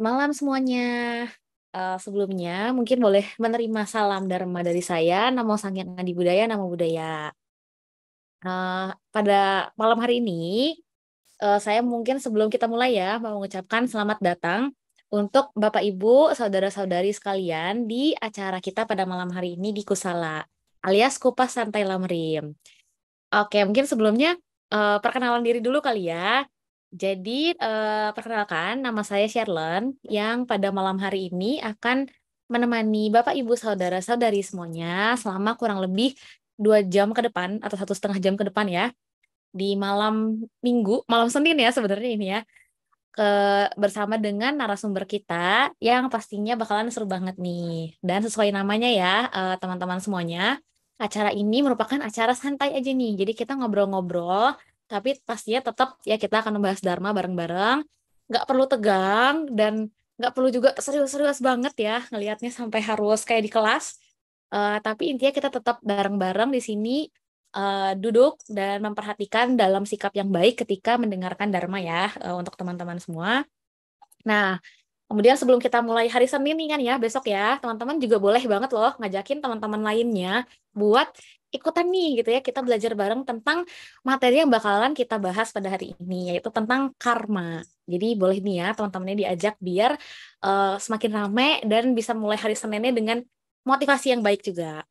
malam semuanya. Uh, sebelumnya mungkin boleh menerima salam dharma dari saya, Namo Sanghyang Adi Budaya, nama Budaya. Uh, eh, pada malam hari ini, uh, saya mungkin sebelum kita mulai ya, mau mengucapkan selamat datang untuk Bapak Ibu, saudara-saudari sekalian di acara kita pada malam hari ini di Kusala, alias Kupas Santai Lamrim. Oke, mungkin sebelumnya uh, perkenalan diri dulu kali ya. Jadi, uh, perkenalkan nama saya Sherlon yang pada malam hari ini akan menemani Bapak, Ibu, saudara-saudari semuanya selama kurang lebih dua jam ke depan atau satu setengah jam ke depan ya di malam minggu, malam Senin ya sebenarnya ini ya ke bersama dengan narasumber kita yang pastinya bakalan seru banget nih dan sesuai namanya ya eh, teman-teman semuanya acara ini merupakan acara santai aja nih jadi kita ngobrol-ngobrol tapi pastinya tetap ya kita akan membahas dharma bareng-bareng nggak perlu tegang dan nggak perlu juga serius-serius banget ya ngelihatnya sampai harus kayak di kelas uh, tapi intinya kita tetap bareng-bareng di sini uh, duduk dan memperhatikan dalam sikap yang baik ketika mendengarkan dharma ya uh, untuk teman-teman semua nah Kemudian sebelum kita mulai hari Senin nih kan ya, besok ya, teman-teman juga boleh banget loh ngajakin teman-teman lainnya buat ikutan nih gitu ya, kita belajar bareng tentang materi yang bakalan kita bahas pada hari ini, yaitu tentang karma. Jadi boleh nih ya teman-temannya diajak biar uh, semakin rame dan bisa mulai hari Seninnya dengan motivasi yang baik juga.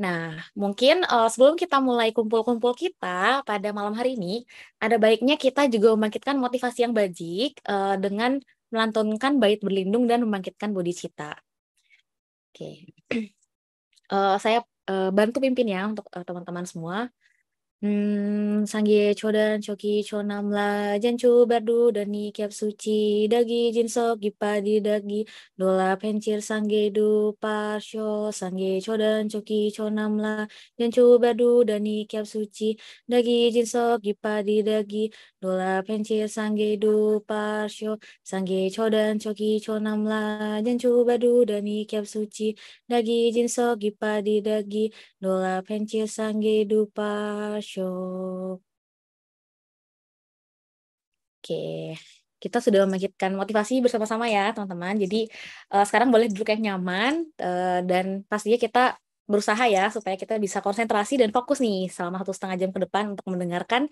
Nah, mungkin uh, sebelum kita mulai kumpul-kumpul kita pada malam hari ini, ada baiknya kita juga membangkitkan motivasi yang baik uh, eh, dengan melantunkan bait berlindung dan membangkitkan bodi cita. Oke. Okay. uh, eh, saya uh, bantu pimpin ya untuk eh, teman-teman uh, teman -teman semua. 음, 상기의 초단 초기 jen jancu berdu dani kiap suci dagi jinsok gipadi dagi dola pencir sangge du parsho sangge chodan choki chonamla jancu berdu dani kiap suci dagi jinsok gipadi dagi dola pencir sangge du parsho sangge chodan choki chonamla jancu berdu dani kiap suci dagi jinsok gipadi dagi dola pencir sangge du parsho Oke, kita sudah membangkitkan motivasi bersama-sama ya, teman-teman. Jadi uh, sekarang boleh duduk yang nyaman uh, dan pastinya kita berusaha ya supaya kita bisa konsentrasi dan fokus nih selama satu setengah jam ke depan untuk mendengarkan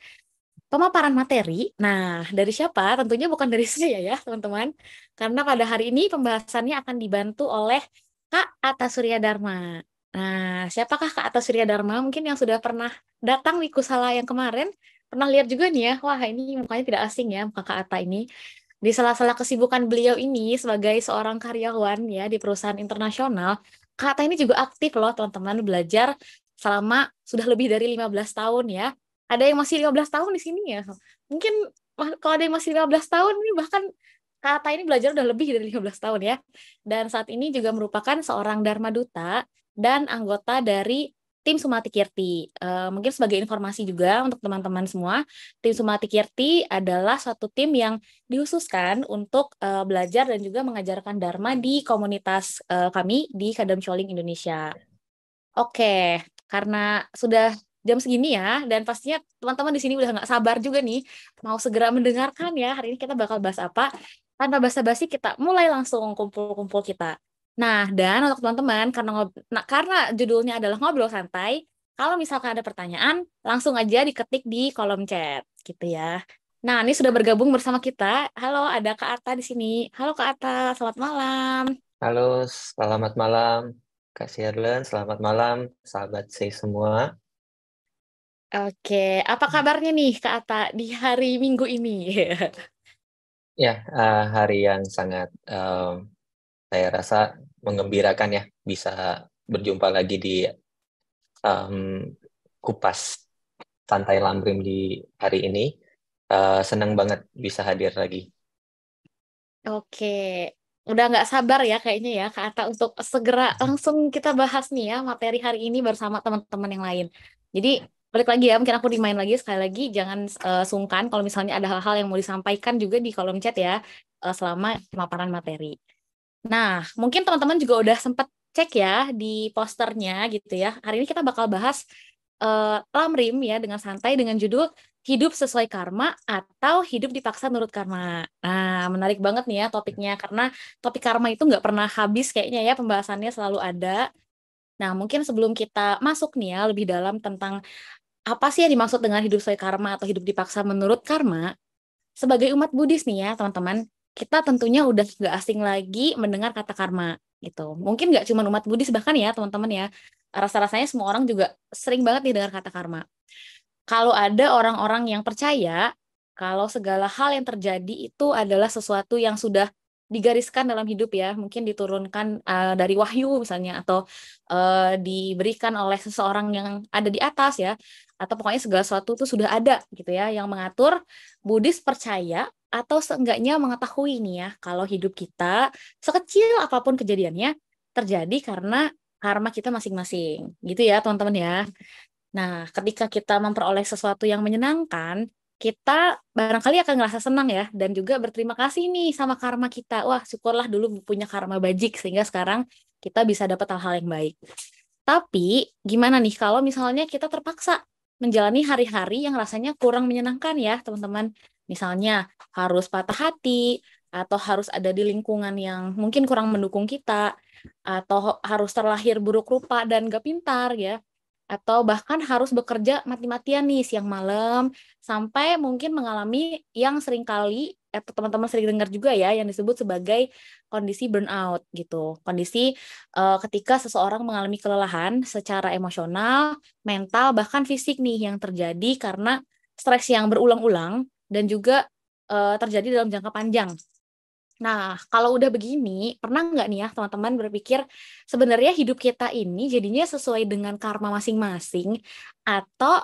pemaparan materi. Nah, dari siapa? Tentunya bukan dari saya ya, teman-teman. Karena pada hari ini pembahasannya akan dibantu oleh Kak Atta Surya Dharma. Nah, siapakah Kak Atta Surya Dharma mungkin yang sudah pernah datang di Kusala yang kemarin? Pernah lihat juga nih ya, wah ini mukanya tidak asing ya, muka Kak Atta ini. Di sela-sela kesibukan beliau ini sebagai seorang karyawan ya di perusahaan internasional, Kak Atta ini juga aktif loh teman-teman belajar selama sudah lebih dari 15 tahun ya. Ada yang masih 15 tahun di sini ya. Mungkin kalau ada yang masih 15 tahun ini bahkan Kak Atta ini belajar udah lebih dari 15 tahun ya. Dan saat ini juga merupakan seorang Dharma Duta dan anggota dari tim Sumati Kirti. Uh, mungkin sebagai informasi juga untuk teman-teman semua, tim Sumati Kirti adalah satu tim yang dihususkan untuk uh, belajar dan juga mengajarkan Dharma di komunitas uh, kami di Kadam Choling Indonesia. Oke, okay, karena sudah jam segini ya, dan pastinya teman-teman di sini udah nggak sabar juga nih, mau segera mendengarkan ya, hari ini kita bakal bahas apa. Tanpa basa-basi kita mulai langsung kumpul-kumpul kita. Nah, dan untuk teman-teman karena ngob nah, karena judulnya adalah ngobrol santai, kalau misalkan ada pertanyaan, langsung aja diketik di kolom chat gitu ya. Nah, ini sudah bergabung bersama kita. Halo, ada Kak Arta di sini. Halo Kak Arta, selamat malam. Halo, selamat malam. Kak Sherlen, selamat malam. Sahabat saya semua. Oke, apa kabarnya nih Kak Arta di hari Minggu ini? ya, uh, hari yang sangat eh, saya rasa mengembirakan ya bisa berjumpa lagi di um, kupas santai lambrim di hari ini. Uh, senang banget bisa hadir lagi. Oke, udah nggak sabar ya kayaknya ya kata untuk segera langsung kita bahas nih ya materi hari ini bersama teman-teman yang lain. Jadi balik lagi ya mungkin aku dimain lagi sekali lagi jangan uh, sungkan kalau misalnya ada hal-hal yang mau disampaikan juga di kolom chat ya uh, selama pemaparan materi. Nah, mungkin teman-teman juga udah sempat cek ya di posternya gitu ya. Hari ini kita bakal bahas uh, lamrim ya dengan santai dengan judul hidup sesuai karma atau hidup dipaksa menurut karma. Nah, menarik banget nih ya topiknya karena topik karma itu nggak pernah habis kayaknya ya pembahasannya selalu ada. Nah, mungkin sebelum kita masuk nih ya lebih dalam tentang apa sih yang dimaksud dengan hidup sesuai karma atau hidup dipaksa menurut karma, sebagai umat Buddhis nih ya teman-teman, kita tentunya udah nggak asing lagi mendengar kata karma gitu. Mungkin nggak cuma umat Buddhis bahkan ya teman-teman ya. Rasa-rasanya semua orang juga sering banget nih dengar kata karma. Kalau ada orang-orang yang percaya kalau segala hal yang terjadi itu adalah sesuatu yang sudah digariskan dalam hidup ya, mungkin diturunkan uh, dari wahyu misalnya atau uh, diberikan oleh seseorang yang ada di atas ya, atau pokoknya segala sesuatu itu sudah ada gitu ya yang mengatur Buddhis percaya atau seenggaknya mengetahui nih ya kalau hidup kita sekecil apapun kejadiannya terjadi karena karma kita masing-masing gitu ya teman-teman ya. Nah, ketika kita memperoleh sesuatu yang menyenangkan, kita barangkali akan ngerasa senang ya dan juga berterima kasih nih sama karma kita. Wah, syukurlah dulu punya karma bajik sehingga sekarang kita bisa dapat hal-hal yang baik. Tapi gimana nih kalau misalnya kita terpaksa menjalani hari-hari yang rasanya kurang menyenangkan ya, teman-teman. Misalnya harus patah hati atau harus ada di lingkungan yang mungkin kurang mendukung kita atau harus terlahir buruk rupa dan gak pintar ya atau bahkan harus bekerja mati-matian nih siang malam sampai mungkin mengalami yang sering kali atau teman-teman sering dengar juga ya yang disebut sebagai kondisi burnout gitu kondisi uh, ketika seseorang mengalami kelelahan secara emosional mental bahkan fisik nih yang terjadi karena stres yang berulang-ulang dan juga uh, terjadi dalam jangka panjang Nah, kalau udah begini, pernah nggak nih ya teman-teman berpikir sebenarnya hidup kita ini jadinya sesuai dengan karma masing-masing atau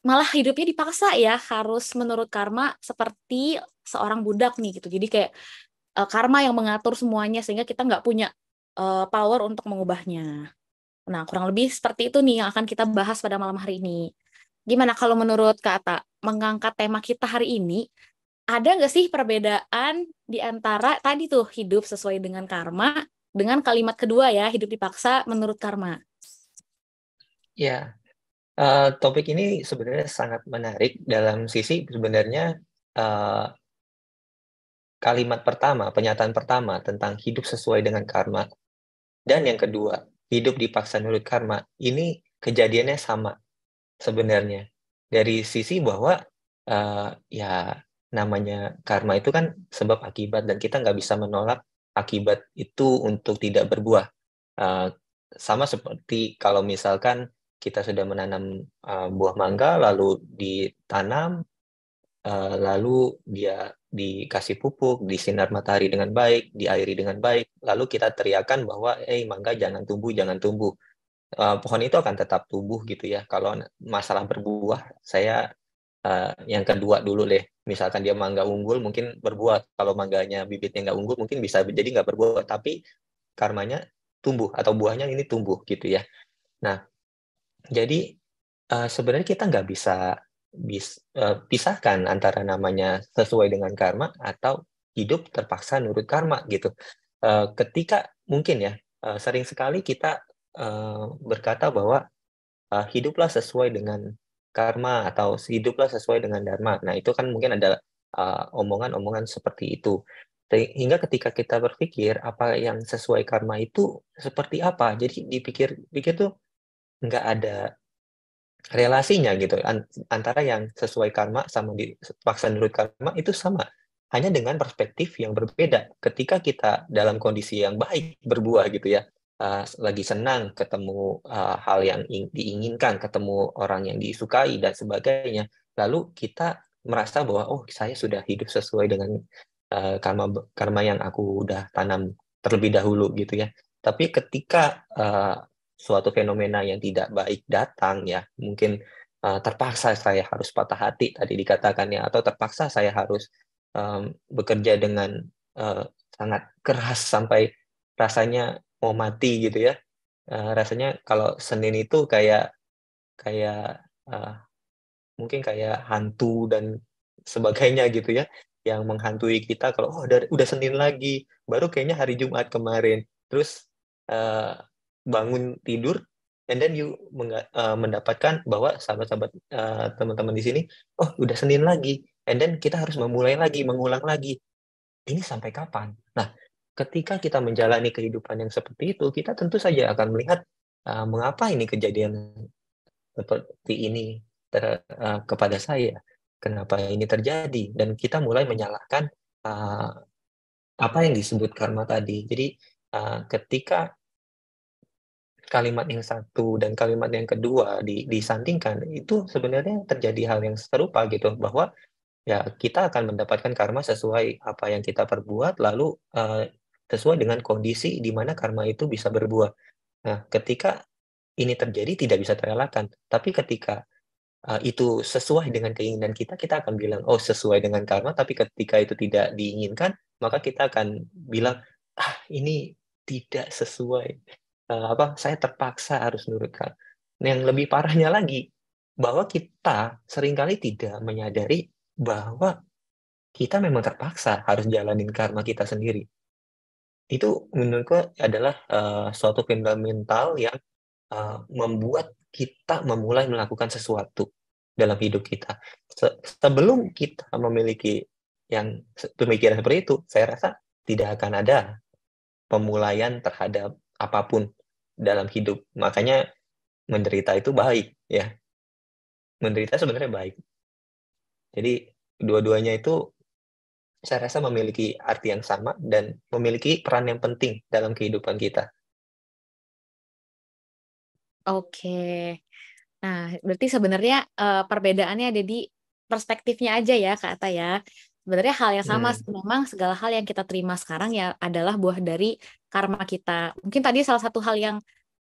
malah hidupnya dipaksa ya harus menurut karma seperti seorang budak nih gitu. Jadi kayak uh, karma yang mengatur semuanya sehingga kita nggak punya uh, power untuk mengubahnya. Nah, kurang lebih seperti itu nih yang akan kita bahas pada malam hari ini. Gimana kalau menurut Kak Ata, mengangkat tema kita hari ini ada nggak sih perbedaan di antara tadi tuh hidup sesuai dengan karma dengan kalimat kedua ya hidup dipaksa menurut karma? Ya, uh, topik ini sebenarnya sangat menarik dalam sisi sebenarnya uh, kalimat pertama, pernyataan pertama tentang hidup sesuai dengan karma dan yang kedua hidup dipaksa menurut karma ini kejadiannya sama sebenarnya dari sisi bahwa uh, ya namanya karma itu kan sebab akibat dan kita nggak bisa menolak akibat itu untuk tidak berbuah. Uh, sama seperti kalau misalkan kita sudah menanam uh, buah mangga lalu ditanam uh, lalu dia dikasih pupuk, disinar matahari dengan baik, diairi dengan baik, lalu kita teriakan bahwa eh mangga jangan tumbuh, jangan tumbuh. Uh, pohon itu akan tetap tumbuh gitu ya. Kalau masalah berbuah, saya uh, yang kedua dulu deh. Misalkan dia mangga unggul mungkin berbuat Kalau mangganya bibitnya nggak unggul mungkin bisa jadi nggak berbuat Tapi karmanya tumbuh atau buahnya ini tumbuh gitu ya. Nah, jadi uh, sebenarnya kita nggak bisa bis, uh, pisahkan antara namanya sesuai dengan karma atau hidup terpaksa nurut karma gitu. Uh, ketika mungkin ya uh, sering sekali kita uh, berkata bahwa uh, hiduplah sesuai dengan karma atau hiduplah sesuai dengan dharma. Nah, itu kan mungkin ada uh, omongan-omongan uh, seperti itu. Hingga ketika kita berpikir apa yang sesuai karma itu seperti apa. Jadi dipikir-pikir tuh nggak ada relasinya gitu antara yang sesuai karma sama dipaksa nurut karma itu sama hanya dengan perspektif yang berbeda ketika kita dalam kondisi yang baik berbuah gitu ya Eh, lagi senang ketemu eh, hal yang diinginkan ketemu orang yang disukai dan sebagainya lalu kita merasa bahwa oh saya sudah hidup sesuai dengan eh, karma karma yang aku udah tanam terlebih dahulu gitu ya tapi ketika suatu fenomena yang tidak baik datang ya mungkin terpaksa saya harus patah hati tadi dikatakannya atau terpaksa saya harus bekerja dengan sangat keras sampai rasanya mau mati gitu ya uh, rasanya kalau Senin itu kayak kayak uh, mungkin kayak hantu dan sebagainya gitu ya yang menghantui kita kalau oh udah, udah Senin lagi baru kayaknya hari Jumat kemarin terus uh, bangun tidur and then you uh, mendapatkan bahwa sahabat-sahabat uh, teman-teman di sini oh udah Senin lagi and then kita harus memulai lagi mengulang lagi ini sampai kapan nah ketika kita menjalani kehidupan yang seperti itu, kita tentu saja akan melihat uh, mengapa ini kejadian seperti ini ter, uh, kepada saya, kenapa ini terjadi, dan kita mulai menyalahkan uh, apa yang disebut karma tadi. Jadi uh, ketika kalimat yang satu dan kalimat yang kedua di, disandingkan, itu sebenarnya terjadi hal yang serupa gitu bahwa ya kita akan mendapatkan karma sesuai apa yang kita perbuat lalu uh, sesuai dengan kondisi di mana karma itu bisa berbuah. Nah, ketika ini terjadi tidak bisa terelakkan, tapi ketika uh, itu sesuai dengan keinginan kita, kita akan bilang oh sesuai dengan karma, tapi ketika itu tidak diinginkan, maka kita akan bilang ah ini tidak sesuai uh, apa saya terpaksa harus nurutkan. Nah, yang lebih parahnya lagi bahwa kita seringkali tidak menyadari bahwa kita memang terpaksa harus jalanin karma kita sendiri itu menurutku adalah uh, suatu fundamental yang uh, membuat kita memulai melakukan sesuatu dalam hidup kita. Se sebelum kita memiliki yang pemikiran seperti itu, saya rasa tidak akan ada pemulaian terhadap apapun dalam hidup. Makanya menderita itu baik, ya. Menderita sebenarnya baik. Jadi dua-duanya itu saya rasa memiliki arti yang sama dan memiliki peran yang penting dalam kehidupan kita. Oke. Nah, berarti sebenarnya uh, perbedaannya ada di perspektifnya aja ya, Kak Ata ya. Sebenarnya hal yang sama, hmm. memang segala hal yang kita terima sekarang ya adalah buah dari karma kita. Mungkin tadi salah satu hal yang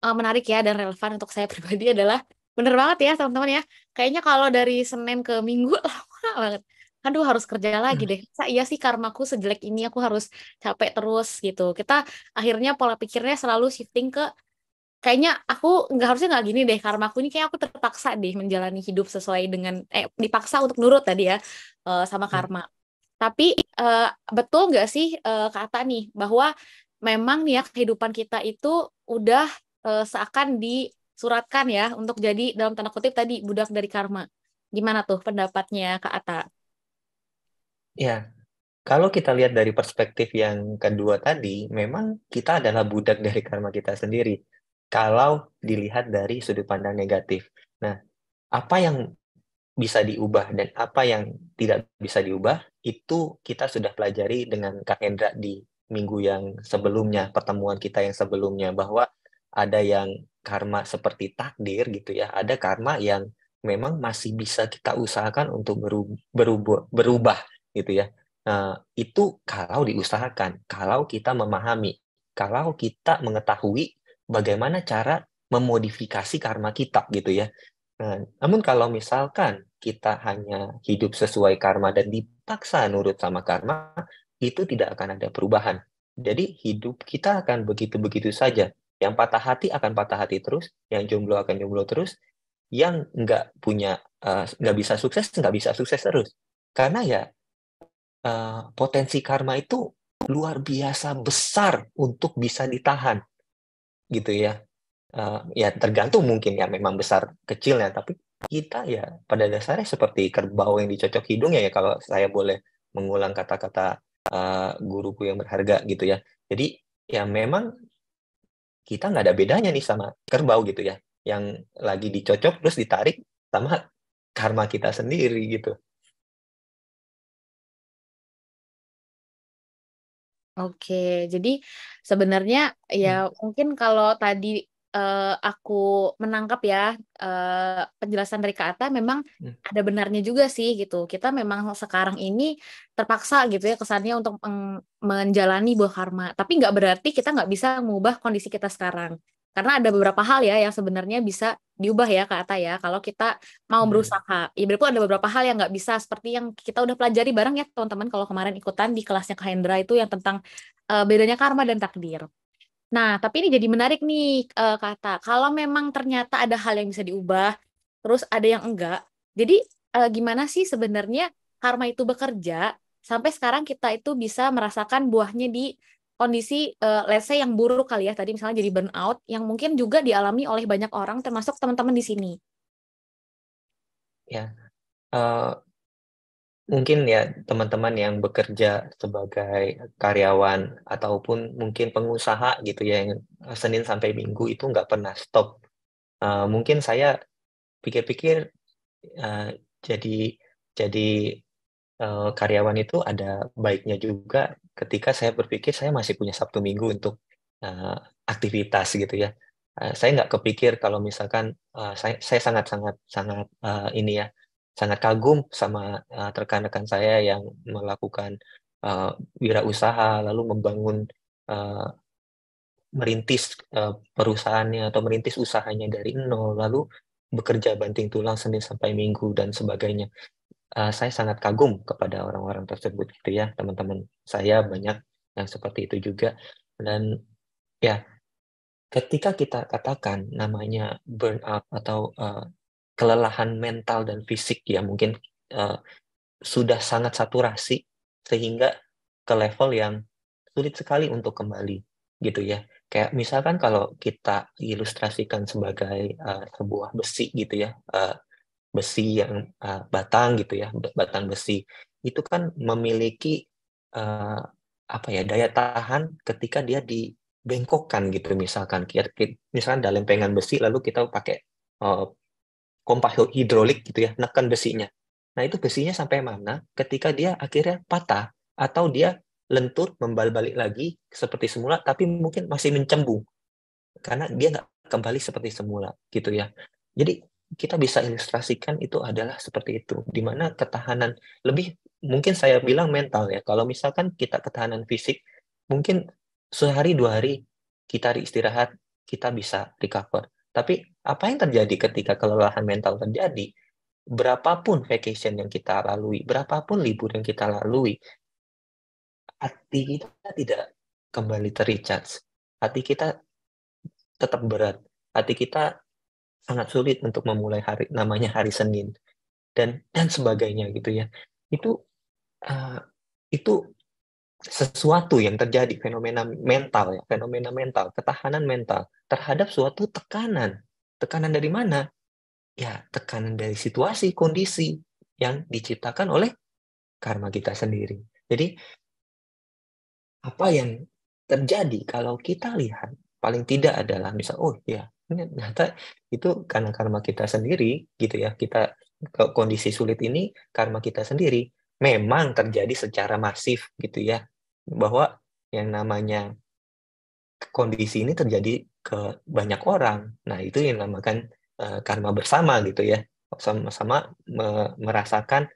uh, menarik ya dan relevan untuk saya pribadi adalah bener banget ya teman-teman ya. Kayaknya kalau dari Senin ke Minggu lama banget aduh kan harus kerja lagi hmm. deh masa iya sih karmaku sejelek ini aku harus capek terus gitu kita akhirnya pola pikirnya selalu shifting ke kayaknya aku nggak harusnya nggak gini deh karmaku ini kayak aku terpaksa deh menjalani hidup sesuai dengan eh dipaksa untuk nurut tadi ya eh, sama hmm. karma tapi uh, betul nggak sih uh, kata nih bahwa memang nih ya kehidupan kita itu udah uh, seakan disuratkan ya untuk jadi dalam tanda kutip tadi budak dari karma gimana tuh pendapatnya kak Ata? Ya, kalau kita lihat dari perspektif yang kedua tadi, memang kita adalah budak dari karma kita sendiri. Kalau dilihat dari sudut pandang negatif, nah, apa yang bisa diubah dan apa yang tidak bisa diubah itu kita sudah pelajari dengan Kak Hendra di minggu yang sebelumnya, pertemuan kita yang sebelumnya bahwa ada yang karma seperti takdir gitu ya, ada karma yang memang masih bisa kita usahakan untuk berubah gitu ya. Nah, itu kalau diusahakan, kalau kita memahami, kalau kita mengetahui bagaimana cara memodifikasi karma kita gitu ya. Nah, namun kalau misalkan kita hanya hidup sesuai karma dan dipaksa nurut sama karma, itu tidak akan ada perubahan. Jadi hidup kita akan begitu-begitu saja. Yang patah hati akan patah hati terus, yang jomblo akan jomblo terus, yang nggak punya uh, nggak bisa sukses nggak bisa sukses terus. Karena ya Eh, potensi karma itu luar biasa besar untuk bisa ditahan gitu ya uh, ya tergantung mungkin ya memang besar kecilnya tapi kita ya pada dasarnya seperti kerbau yang dicocok hidungnya ya kalau saya boleh mengulang kata-kata uh, guruku yang berharga gitu ya jadi ya memang kita nggak ada bedanya nih sama kerbau gitu ya yang lagi dicocok terus ditarik sama karma kita sendiri gitu Oke, jadi sebenarnya ya hmm. mungkin kalau tadi uh, aku menangkap ya uh, penjelasan dari kata memang hmm. ada benarnya juga sih gitu. Kita memang sekarang ini terpaksa gitu ya kesannya untuk menjalani buah karma. Tapi nggak berarti kita nggak bisa mengubah kondisi kita sekarang. Karena ada beberapa hal ya yang sebenarnya bisa diubah ya kata ya kalau kita mau hmm. berusaha. Ya pun ada beberapa hal yang nggak bisa seperti yang kita udah pelajari bareng ya teman-teman kalau kemarin ikutan di kelasnya Kak Hendra itu yang tentang uh, bedanya karma dan takdir. Nah, tapi ini jadi menarik nih uh, eh, kata Kalau memang ternyata ada hal yang bisa diubah, terus ada yang enggak. Jadi uh, gimana sih sebenarnya karma itu bekerja sampai sekarang kita itu bisa merasakan buahnya di kondisi uh, let's yang buruk kali ya tadi misalnya jadi burnout yang mungkin juga dialami oleh banyak orang termasuk teman-teman di sini. Ya, uh, mungkin ya teman-teman yang bekerja sebagai karyawan ataupun mungkin pengusaha gitu ya yang Senin sampai Minggu itu nggak pernah stop. Uh, mungkin saya pikir-pikir uh, jadi jadi uh, karyawan itu ada baiknya juga ketika saya berpikir saya masih punya Sabtu Minggu untuk uh, aktivitas gitu ya. Uh, saya nggak kepikir kalau misalkan uh, saya, saya sangat sangat sangat uh, ini ya sangat kagum sama rekan rekan-rekan saya yang melakukan uh, wirausaha lalu membangun uh, merintis uh, perusahaannya atau merintis usahanya dari nol lalu bekerja banting tulang Senin sampai Minggu dan sebagainya uh, saya sangat kagum kepada orang-orang tersebut gitu ya teman-teman saya banyak yang seperti itu juga dan ya ketika kita katakan namanya burnout atau uh, kelelahan mental dan fisik ya mungkin uh, sudah sangat saturasi sehingga ke level yang sulit sekali untuk kembali gitu ya kayak misalkan kalau kita ilustrasikan sebagai uh, sebuah besi gitu ya uh, besi yang uh, batang gitu ya batang besi itu kan memiliki uh, apa ya daya tahan ketika dia dibengkokkan gitu misalkan misalkan dalam pengan besi lalu kita pakai uh, kompas hidrolik gitu ya neken besinya nah itu besinya sampai mana ketika dia akhirnya patah atau dia lentur membal balik lagi seperti semula tapi mungkin masih mencembung karena dia nggak kembali seperti semula gitu ya jadi kita bisa ilustrasikan itu adalah seperti itu, di mana ketahanan lebih mungkin saya bilang mental ya. Kalau misalkan kita ketahanan fisik, mungkin sehari dua hari kita istirahat, kita bisa recover. Tapi apa yang terjadi ketika kelelahan mental terjadi? Berapapun vacation yang kita lalui, berapapun libur yang kita lalui, hati kita tidak kembali terrecharge. Hati kita tetap berat. Hati kita sangat sulit untuk memulai hari namanya hari Senin dan dan sebagainya gitu ya itu uh, itu sesuatu yang terjadi fenomena mental ya fenomena mental ketahanan mental terhadap suatu tekanan tekanan dari mana ya tekanan dari situasi kondisi yang diciptakan oleh karma kita sendiri jadi apa yang terjadi kalau kita lihat paling tidak adalah misal oh ya Iya, ternyata itu karena karma kita sendiri gitu ya kita kondisi sulit ini karma kita sendiri memang terjadi secara masif gitu ya bahwa yang namanya kondisi ini terjadi ke banyak orang nah itu yang namakan eh, karma bersama gitu ya sama-sama merasakan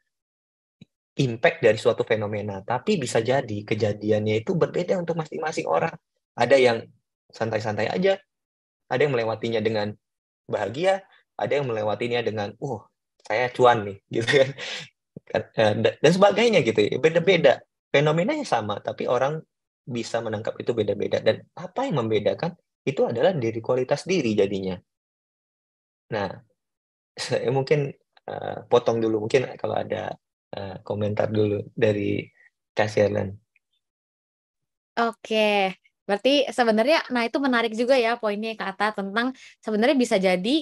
impact dari suatu fenomena tapi bisa jadi kejadiannya itu berbeda untuk masing-masing orang ada yang santai-santai aja ada yang melewatinya dengan bahagia, ada yang melewatinya dengan uh saya cuan nih gitu kan, kan eh, dan sebagainya gitu ya. beda-beda fenomenanya sama tapi orang bisa menangkap itu beda-beda dan apa yang membedakan itu adalah diri kualitas diri jadinya nah saya mungkin uh, potong dulu mungkin kalau ada uh, komentar dulu dari Kasih oke Berarti sebenarnya, nah itu menarik juga ya poinnya kata tentang sebenarnya bisa jadi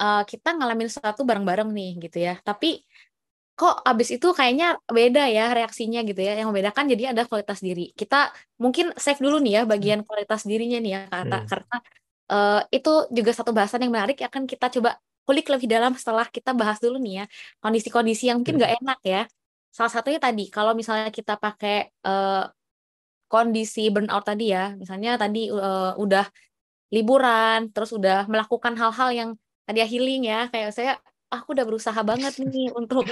uh, kita ngalamin sesuatu bareng-bareng nih gitu ya. Tapi kok abis itu kayaknya beda ya reaksinya gitu ya. Yang membedakan jadi ada kualitas diri. Kita mungkin save dulu nih ya bagian kualitas dirinya nih ya kata hmm. karena uh, itu juga satu bahasan yang menarik ya kan kita coba kulik lebih dalam setelah kita bahas dulu nih ya kondisi-kondisi yang mungkin hmm. nggak gak enak ya. Salah satunya tadi kalau misalnya kita pakai uh, kondisi burnout tadi ya misalnya tadi uh, udah liburan terus udah melakukan hal-hal yang tadi ya healing ya kayak saya ah, aku udah berusaha banget nih untuk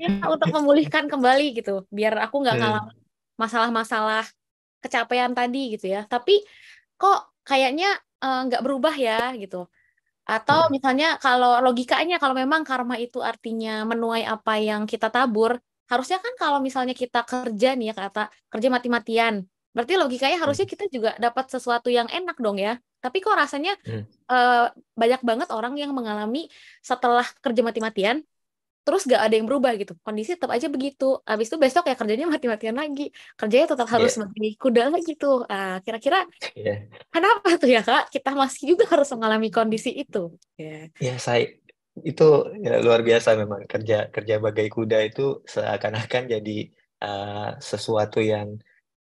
ya, untuk memulihkan kembali gitu biar aku nggak iya. ngalamin masalah-masalah kecapean tadi gitu ya tapi kok kayaknya eh, nggak uh, berubah ya gitu atau iya. misalnya kalau logikanya kalau memang karma itu artinya menuai apa yang kita tabur harusnya kan kalau misalnya kita kerja nih ya kata kerja mati-matian Berarti logikanya hmm. harusnya kita juga dapat sesuatu yang enak dong ya. Tapi kok rasanya hmm. uh, banyak banget orang yang mengalami setelah kerja mati-matian, terus gak ada yang berubah gitu. Kondisi tetap aja begitu. abis itu besok ya kerjanya mati-matian lagi. Kerjanya tetap harus yeah. mati kuda gitu. kira-kira yeah. kenapa tuh ya kak? Kita masih juga harus mengalami kondisi itu. Ya, yeah. yeah, saya itu ya, luar biasa memang kerja kerja bagai kuda itu seakan-akan jadi uh, sesuatu yang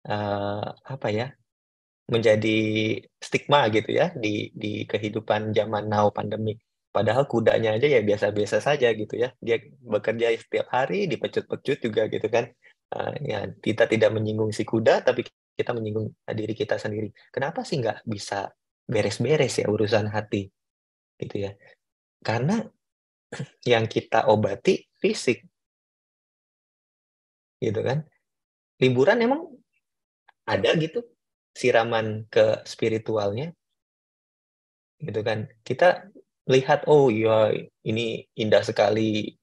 uh, apa ya menjadi stigma gitu ya di di kehidupan zaman now pandemi. Padahal kudanya aja ya biasa-biasa saja gitu ya. Dia bekerja setiap hari dipecut-pecut juga gitu kan. Uh, ya kita tidak menyinggung si kuda tapi kita menyinggung diri kita sendiri. Kenapa sih nggak bisa beres-beres ya urusan hati gitu ya? Karena yang kita obati fisik gitu kan. Liburan emang ada gitu siraman ke spiritualnya gitu kan kita lihat oh iya ini indah sekali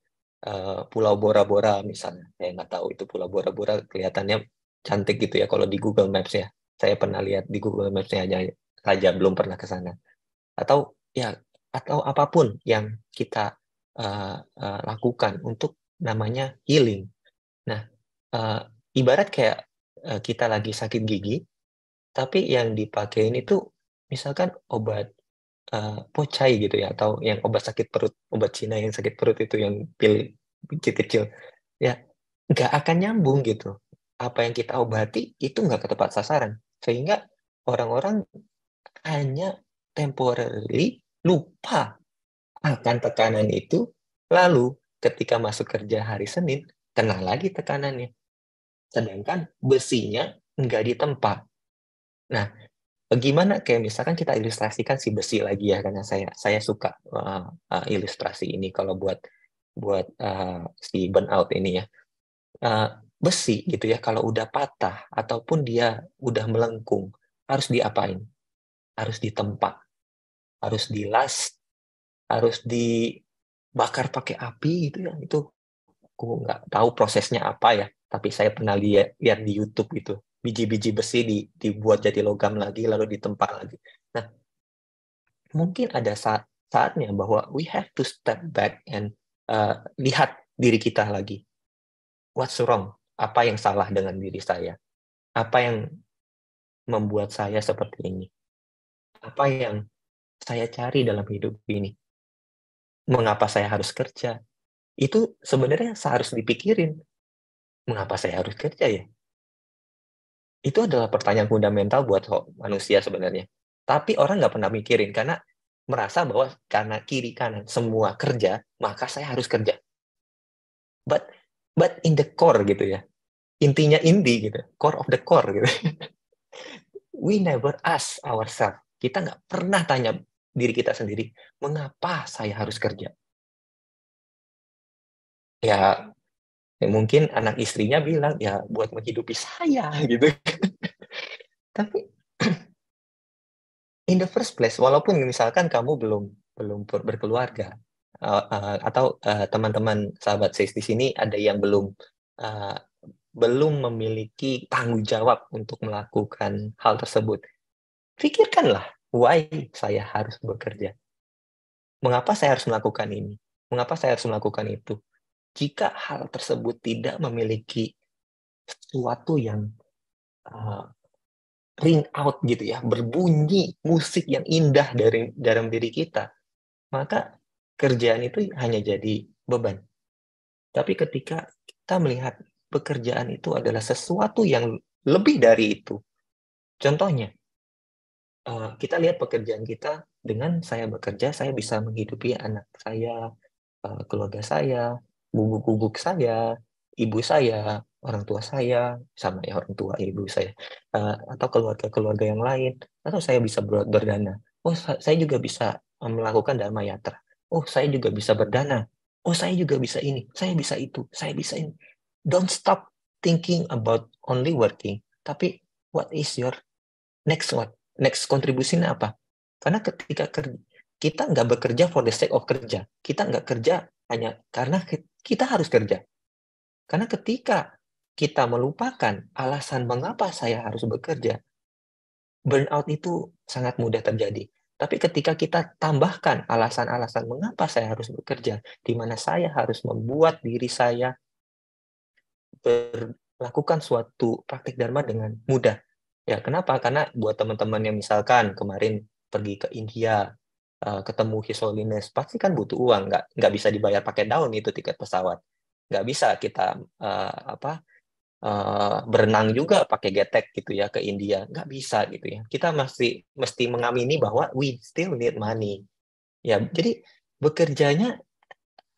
uh, Pulau Bora Bora misalnya saya nggak tahu itu Pulau Bora Bora kelihatannya cantik gitu ya kalau di Google Maps ya saya pernah lihat di Google Maps-nya aja saja belum pernah ke sana atau ya atau apapun yang kita uh, uh, lakukan untuk namanya healing nah uh, ibarat kayak Eh, kita lagi sakit gigi, tapi yang dipakein itu misalkan obat uh, pocai gitu ya, atau yang obat sakit perut, obat Cina yang sakit perut itu yang pil kecil-kecil, ya nggak akan nyambung gitu. Apa yang kita obati itu nggak ke tempat sasaran, sehingga orang-orang hanya temporarily lupa akan tekanan itu, lalu ketika masuk kerja hari Senin, kena lagi tekanannya sedangkan besinya nggak di tempat. Nah, gimana kayak misalkan kita ilustrasikan si besi lagi ya karena saya saya suka uh, uh, ilustrasi ini kalau buat buat uh, si burnout ini ya. Uh, besi gitu ya kalau udah patah ataupun dia udah melengkung harus diapain? Harus ditempa. Harus dilas, harus dibakar pakai api gitu ya. Itu aku nggak tahu prosesnya apa ya tapi saya pernah lihat lihat di YouTube itu biji-biji besi di, dibuat jadi logam lagi lalu ditempa lagi nah mungkin ada saat saatnya bahwa we have to step back and uh, lihat diri kita lagi what's wrong apa yang salah dengan diri saya apa yang membuat saya seperti ini apa yang saya cari dalam hidup ini mengapa saya harus kerja itu sebenarnya harus dipikirin mengapa saya harus kerja ya? Itu adalah pertanyaan fundamental buat manusia sebenarnya. Tapi orang nggak pernah mikirin karena merasa bahwa karena kiri kanan semua kerja, maka saya harus kerja. But but in the core gitu ya. Intinya inti gitu, core of the core gitu. We never ask ourselves. Kita nggak pernah tanya diri kita sendiri, mengapa saya harus kerja? Ya, ya mungkin anak istrinya bilang ya buat menghidupi saya gitu kan. tapi in the first place walaupun misalkan kamu belum belum berkeluarga eh, eh, atau eh, teman-teman sahabat saya di sini ada yang belum belum memiliki tanggung jawab untuk melakukan hal tersebut pikirkanlah why saya harus bekerja mengapa saya harus melakukan ini mengapa saya harus melakukan itu jika hal tersebut tidak memiliki sesuatu yang uh, ring out gitu ya, berbunyi musik yang indah dari dalam diri kita, maka kerjaan itu hanya jadi beban. Tapi ketika kita melihat pekerjaan itu adalah sesuatu yang lebih dari itu, contohnya eh, kita lihat pekerjaan kita dengan saya bekerja, saya bisa menghidupi anak saya, eh, keluarga saya, gubuk-gubuk saya, ibu saya, orang tua saya, sama ya orang tua ibu saya, uh, atau keluarga-keluarga yang lain, atau saya bisa ber berdana. Oh, saya juga bisa eh, melakukan dharma yatra. Oh, saya juga bisa berdana. Oh, saya juga bisa ini, saya bisa itu, saya bisa ini. Don't stop thinking about only working, tapi what is your next what? Next kontribusinya apa? Karena ketika kita nggak bekerja for the sake of kerja, kita nggak kerja hanya karena kita harus kerja. Karena ketika kita melupakan alasan mengapa saya harus bekerja, burnout itu sangat mudah terjadi. Tapi ketika kita tambahkan alasan-alasan mengapa saya harus bekerja, di mana saya harus membuat diri saya melakukan suatu praktik dharma dengan mudah. Ya, kenapa? Karena buat teman-teman yang misalkan kemarin pergi ke India, uh, ketemu His pasti kan butuh uang nggak nggak bisa dibayar pakai daun itu tiket pesawat nggak bisa kita uh, apa uh, berenang juga pakai getek gitu ya ke India nggak bisa gitu ya kita masih mesti mengamini bahwa we still need money ya jadi bekerjanya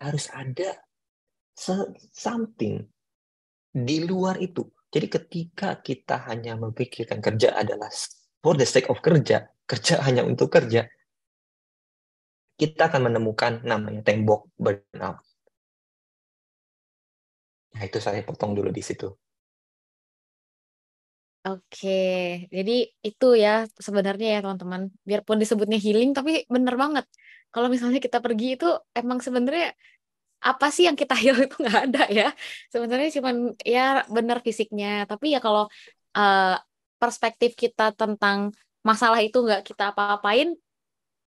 harus ada something di luar itu jadi ketika kita hanya memikirkan kerja adalah for the sake of kerja kerja hanya untuk kerja kita akan menemukan namanya tembok burnout. Nah, itu saya potong dulu di situ. Oke, jadi itu ya sebenarnya ya teman-teman. Biarpun disebutnya healing, tapi bener banget. Kalau misalnya kita pergi itu emang sebenarnya apa sih yang kita heal itu nggak ada ya. Sebenarnya cuma ya bener fisiknya. Tapi ya kalau uh, perspektif kita tentang masalah itu nggak kita apa-apain,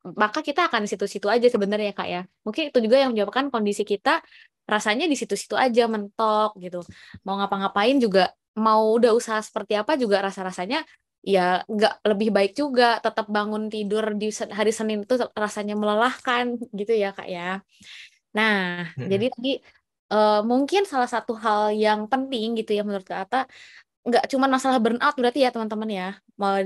maka kita akan di situ-situ aja sebenarnya kak ya mungkin itu juga yang menyebabkan kondisi kita rasanya di situ-situ aja mentok gitu mau ngapa-ngapain juga mau udah usaha seperti apa juga rasa-rasanya ya nggak lebih baik juga tetap bangun tidur di hari Senin itu rasanya melelahkan gitu ya kak ya nah hmm. jadi tadi uh, mungkin salah satu hal yang penting gitu ya menurut kak Ata nggak cuma masalah burnout berarti ya teman-teman ya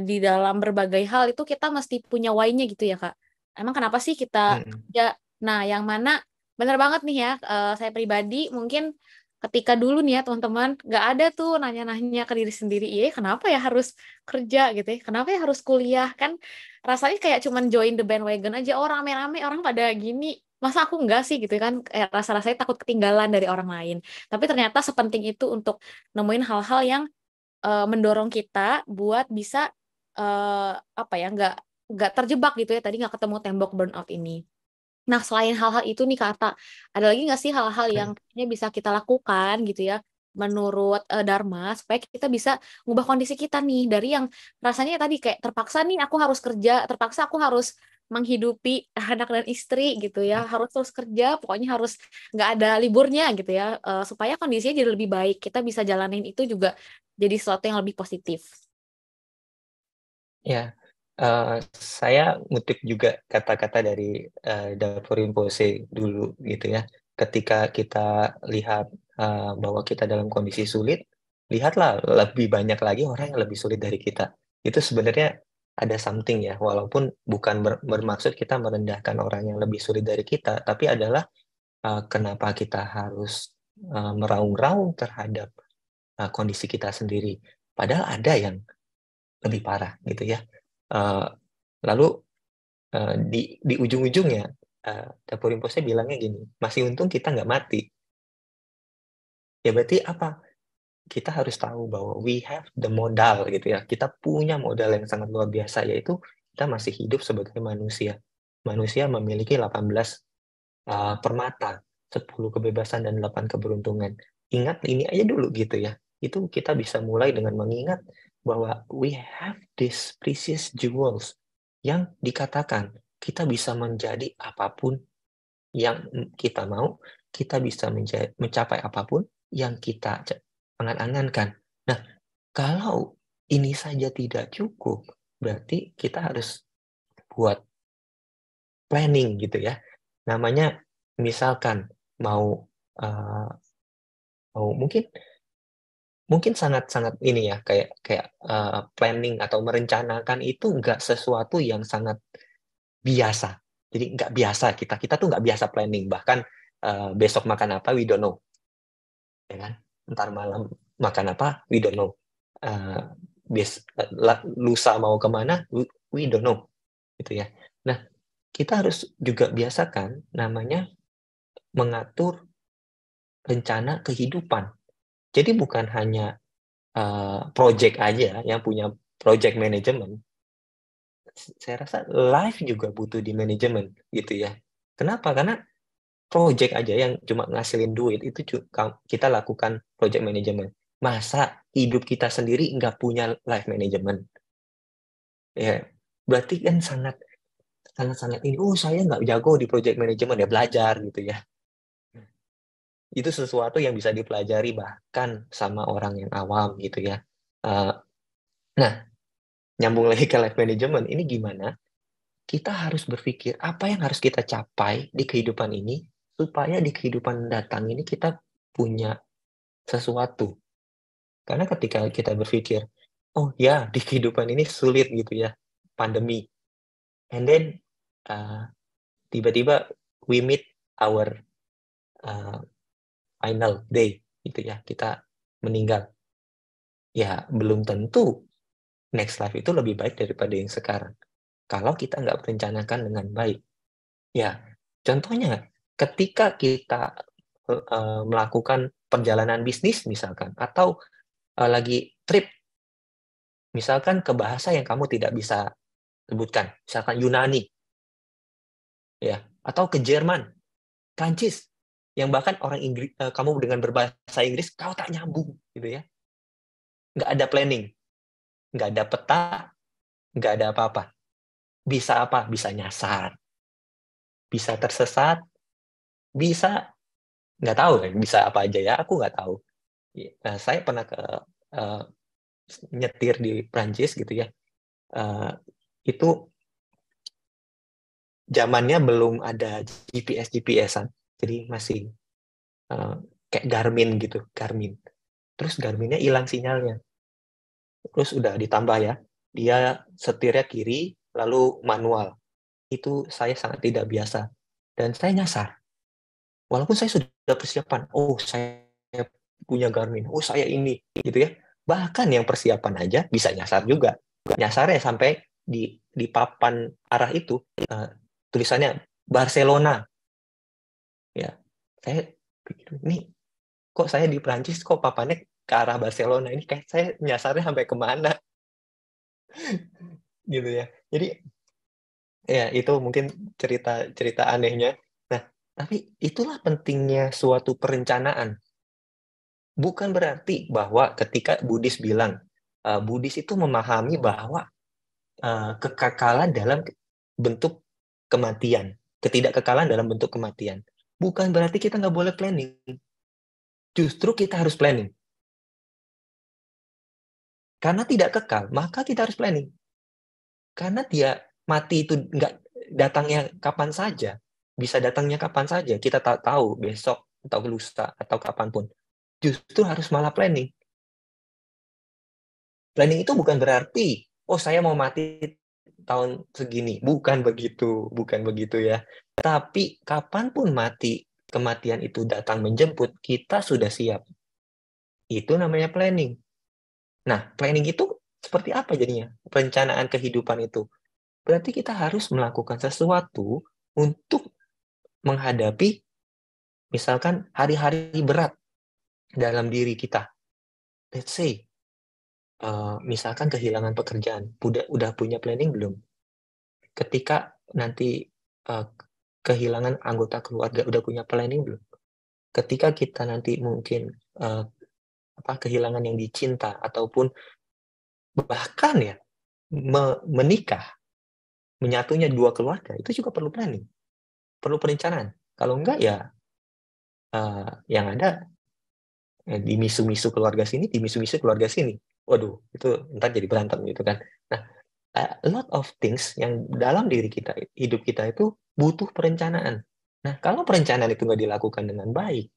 di dalam berbagai hal itu kita mesti punya why-nya gitu ya kak Emang kenapa sih kita hmm. ya nah yang mana bener banget nih ya uh, saya pribadi mungkin ketika dulu nih ya teman-teman nggak ada tuh nanya-nanya ke diri sendiri iya kenapa ya harus kerja gitu ya kenapa ya harus kuliah kan rasanya kayak cuman join the bandwagon aja orang oh, rame-rame orang pada gini masa aku enggak sih gitu ya kan eh, rasa-rasanya takut ketinggalan dari orang lain tapi ternyata sepenting itu untuk nemuin hal-hal yang uh, mendorong kita buat bisa uh, apa ya nggak nggak terjebak gitu ya tadi nggak ketemu tembok burnout ini. Nah selain hal-hal itu nih kata ada lagi nggak sih hal-hal yang kayaknya bisa kita lakukan gitu ya menurut uh, Dharma supaya kita bisa mengubah kondisi kita nih dari yang rasanya tadi kayak terpaksa nih aku harus kerja terpaksa aku harus menghidupi anak dan istri gitu ya iya. harus terus kerja pokoknya harus nggak ada liburnya gitu ya uh, supaya kondisinya jadi lebih baik kita bisa jalanin itu juga jadi sesuatu yang lebih positif ya Uh, saya ngutip juga kata-kata dari uh, dapur impose dulu gitu ya. Ketika kita lihat uh, bahwa kita dalam kondisi sulit, lihatlah lebih banyak lagi orang yang lebih sulit dari kita. Itu sebenarnya ada something ya, walaupun bukan bermaksud kita merendahkan orang yang lebih sulit dari kita, tapi adalah uh, kenapa kita harus uh, meraung-raung terhadap uh, kondisi kita sendiri. Padahal ada yang lebih parah gitu ya Eh, lalu uh, di di ujung-ujungnya uh, eh, dapur imposnya bilangnya gini, masih untung kita nggak mati. Ya berarti apa? Kita harus tahu bahwa we have the modal gitu ya. Kita punya modal yang sangat luar biasa yaitu kita masih hidup sebagai manusia. Manusia memiliki 18 uh, permata, 10 kebebasan dan 8 keberuntungan. Ingat ini aja dulu gitu ya. Itu kita bisa mulai dengan mengingat bahwa we have these precious jewels yang dikatakan kita bisa menjadi apapun yang kita mau, kita bisa menjadi, mencapai apapun yang kita angan-angankan. Nah, kalau ini saja tidak cukup, berarti kita harus buat planning gitu ya. Namanya misalkan mau uh, mau mungkin mungkin sangat-sangat ini ya kayak kayak uh, planning atau merencanakan itu nggak sesuatu yang sangat biasa jadi nggak biasa kita kita tuh nggak biasa planning bahkan uh, besok makan apa we don't know ya kan ntar malam makan apa we don't know uh, bes uh, lusa mau kemana we, we don't know gitu ya nah kita harus juga biasakan namanya mengatur rencana kehidupan jadi bukan hanya uh, project aja yang punya project management. Saya rasa life juga butuh di manajemen gitu ya. Kenapa? Karena project aja yang cuma ngasilin duit itu kita lakukan project management. Masa hidup kita sendiri nggak punya life management? Ya, berarti kan sangat sangat sangat ini. Oh saya nggak jago di project management ya belajar gitu ya itu sesuatu yang bisa dipelajari bahkan sama orang yang awam gitu ya. Uh, nah, nyambung lagi ke life management, ini gimana? Kita harus berpikir apa yang harus kita capai di kehidupan ini supaya di kehidupan datang ini kita punya sesuatu. Karena ketika kita berpikir, oh ya di kehidupan ini sulit gitu ya, pandemi. And then tiba eh, tiba-tiba we meet our uh, final day gitu ya kita meninggal ya belum tentu next life itu lebih baik daripada yang sekarang kalau kita nggak merencanakan dengan baik ya contohnya ketika kita uh, melakukan perjalanan bisnis misalkan atau uh, lagi trip misalkan ke bahasa yang kamu tidak bisa sebutkan misalkan Yunani ya atau ke Jerman Prancis yang bahkan orang Inggris uh, eh, kamu dengan berbahasa Inggris kau tak nyambung gitu ya nggak ada planning nggak ada peta nggak ada apa-apa bisa apa bisa nyasar bisa tersesat bisa nggak tahu kan bisa apa aja ya aku nggak tahu nah, saya pernah ke uh, nyetir di Prancis gitu ya uh, itu zamannya belum ada GPS GPSan jadi masih uh, kayak Garmin gitu Garmin terus Garminnya hilang sinyalnya terus udah ditambah ya dia setirnya kiri lalu manual itu saya sangat tidak biasa dan saya nyasar walaupun saya sudah persiapan oh saya punya Garmin oh saya ini gitu ya bahkan yang persiapan aja bisa nyasar juga Nyasar ya sampai di di papan arah itu uh, tulisannya Barcelona ya saya pikir ini kok saya di Prancis kok papanya ke arah Barcelona ini kayak saya nyasarnya sampai kemana gitu ya jadi ya itu mungkin cerita cerita anehnya nah tapi itulah pentingnya suatu perencanaan bukan berarti bahwa ketika Buddhis bilang uh, Buddhis itu memahami bahwa uh, kekekalan dalam bentuk kematian ketidakkekalan dalam bentuk kematian bukan berarti kita nggak boleh planning. Justru kita harus planning. Karena tidak kekal, maka kita harus planning. Karena dia mati itu nggak datangnya kapan saja, bisa datangnya kapan saja. Kita tak tahu besok atau lusa atau kapanpun. Justru harus malah planning. Planning itu bukan berarti, oh saya mau mati tahun segini. Bukan begitu, bukan begitu ya. Tapi kapanpun mati, kematian itu datang menjemput, kita sudah siap. Itu namanya planning. Nah, planning itu seperti apa jadinya? Perencanaan kehidupan itu. Berarti kita harus melakukan sesuatu untuk menghadapi misalkan hari-hari berat dalam diri kita. Let's say Eh, misalkan kehilangan pekerjaan, udah, udah punya planning belum? Ketika nanti uh, kehilangan anggota keluarga, udah punya planning belum? Ketika kita nanti mungkin uh, apa kehilangan yang dicinta ataupun bahkan ya me menikah, menyatunya dua keluarga itu juga perlu planning, perlu perencanaan. Kalau enggak ya uh, yang ada di misu-misu keluarga sini, di misu-misu keluarga sini waduh itu entar jadi berantem gitu kan nah a lot of things yang dalam diri kita hidup kita itu butuh perencanaan nah kalau perencanaan itu nggak dilakukan dengan baik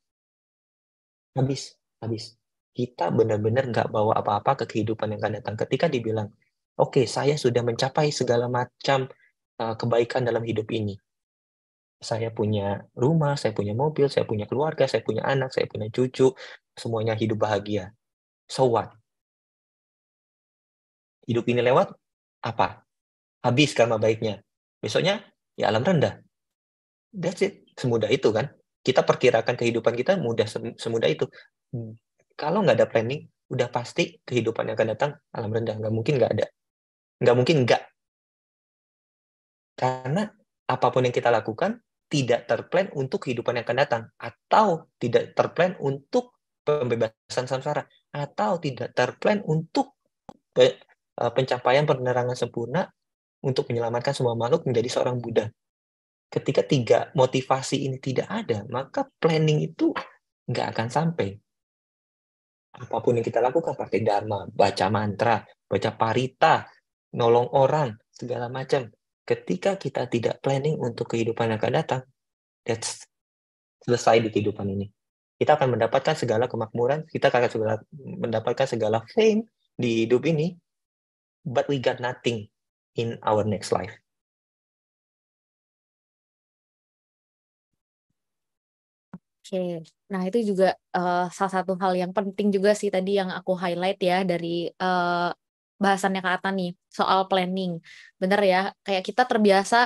habis habis kita benar-benar nggak bawa apa-apa ke kehidupan yang akan datang ketika dibilang oke okay, saya sudah mencapai segala macam e, kebaikan dalam hidup ini saya punya rumah, saya punya mobil, saya punya keluarga, saya punya anak, saya punya cucu, semuanya hidup bahagia. So what? hidup ini lewat apa? Habis karma baiknya. Besoknya ya alam rendah. That's it. Semudah itu kan. Kita perkirakan kehidupan kita mudah semudah itu. Hmm. Kalau nggak ada planning, udah pasti kehidupan yang akan datang alam rendah. Nggak mungkin nggak ada. Nggak mungkin nggak. Karena apapun yang kita lakukan tidak terplan untuk kehidupan yang akan datang atau tidak terplan untuk pembebasan samsara atau tidak terplan untuk Eh, pencapaian penerangan sempurna untuk menyelamatkan semua makhluk menjadi seorang Buddha. Ketika tiga motivasi ini tidak ada, maka planning itu nggak akan sampai. Apapun yang kita lakukan, pakai dharma, baca mantra, baca parita, nolong orang, segala macam. Ketika kita tidak planning untuk kehidupan yang akan datang, that's selesai di kehidupan ini. Kita akan mendapatkan segala kemakmuran, kita akan segala, mendapatkan segala fame di hidup ini, but we got nothing in our next life. Oke, okay. nah itu juga uh, salah satu hal yang penting juga sih tadi yang aku highlight ya dari uh, bahasannya kak Ata nih soal planning. Bener ya, kayak kita terbiasa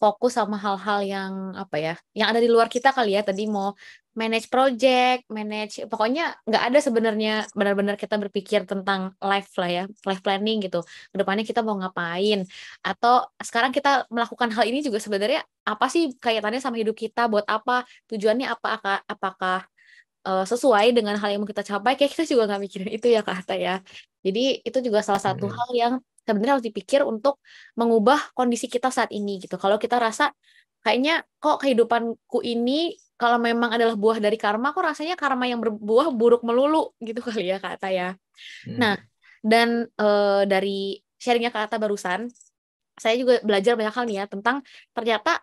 fokus sama hal-hal yang apa ya, yang ada di luar kita kali ya. Tadi mau manage project, manage pokoknya nggak ada sebenarnya benar-benar kita berpikir tentang life lah ya, life planning gitu. Kedepannya kita mau ngapain atau sekarang kita melakukan hal ini juga sebenarnya apa sih kaitannya sama hidup kita, buat apa, tujuannya apa, apakah, apakah eh, sesuai dengan hal yang mau kita capai? Kayak kita juga nggak mikirin itu ya kata ya. Jadi itu juga salah satu hmm. hal yang sebenarnya harus dipikir untuk mengubah kondisi kita saat ini gitu. Kalau kita rasa kayaknya kok kehidupanku ini kalau memang adalah buah dari karma, kok rasanya karma yang berbuah buruk melulu gitu kali ya kata ya. Hmm. Nah, dan e, dari sharingnya kak kata barusan, saya juga belajar banyak hal nih ya tentang ternyata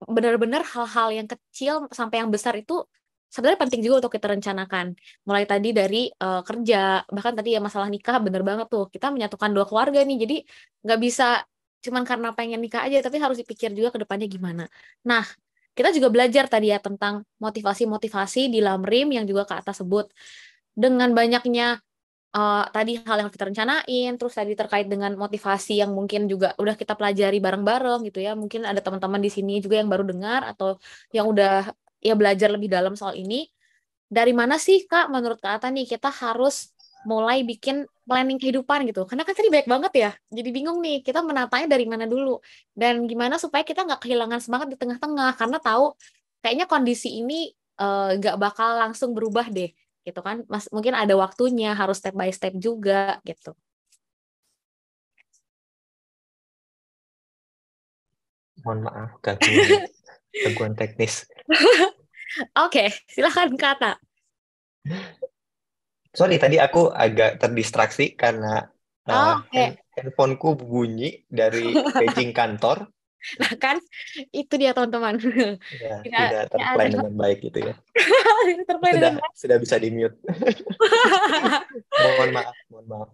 benar-benar hal-hal yang kecil sampai yang besar itu sebenarnya penting juga untuk kita rencanakan. Mulai tadi dari e, kerja, bahkan tadi ya masalah nikah bener banget tuh. Kita menyatukan dua keluarga nih, jadi nggak bisa cuman karena pengen nikah aja, tapi harus dipikir juga kedepannya gimana. Nah, kita juga belajar tadi ya tentang motivasi-motivasi di Lamrim yang juga Kak atas sebut. Dengan banyaknya uh, tadi hal yang kita rencanain, terus tadi terkait dengan motivasi yang mungkin juga udah kita pelajari bareng-bareng gitu ya. Mungkin ada teman-teman di sini juga yang baru dengar atau yang udah ya belajar lebih dalam soal ini. Dari mana sih Kak menurut Kak Ata nih kita harus mulai bikin planning kehidupan gitu. Karena kan tadi banyak banget ya, jadi bingung nih kita menatanya dari mana dulu dan gimana supaya kita nggak kehilangan semangat di tengah-tengah karena tahu kayaknya kondisi ini eh, nggak uh, bakal langsung berubah deh gitu kan. Mas, mungkin ada waktunya harus step by step juga gitu. Mohon maaf gangguan, ya. gangguan teknis. Oke, okay, silahkan kata sorry tadi aku agak terdistraksi karena oh, eh, okay. handphoneku bunyi dari beijing kantor. Nah kan itu dia teman-teman. Ya, tidak terplay ya, dengan baik gitu ya. terplan sudah, dengan baik. Sudah bisa di mute. mohon maaf, mohon maaf.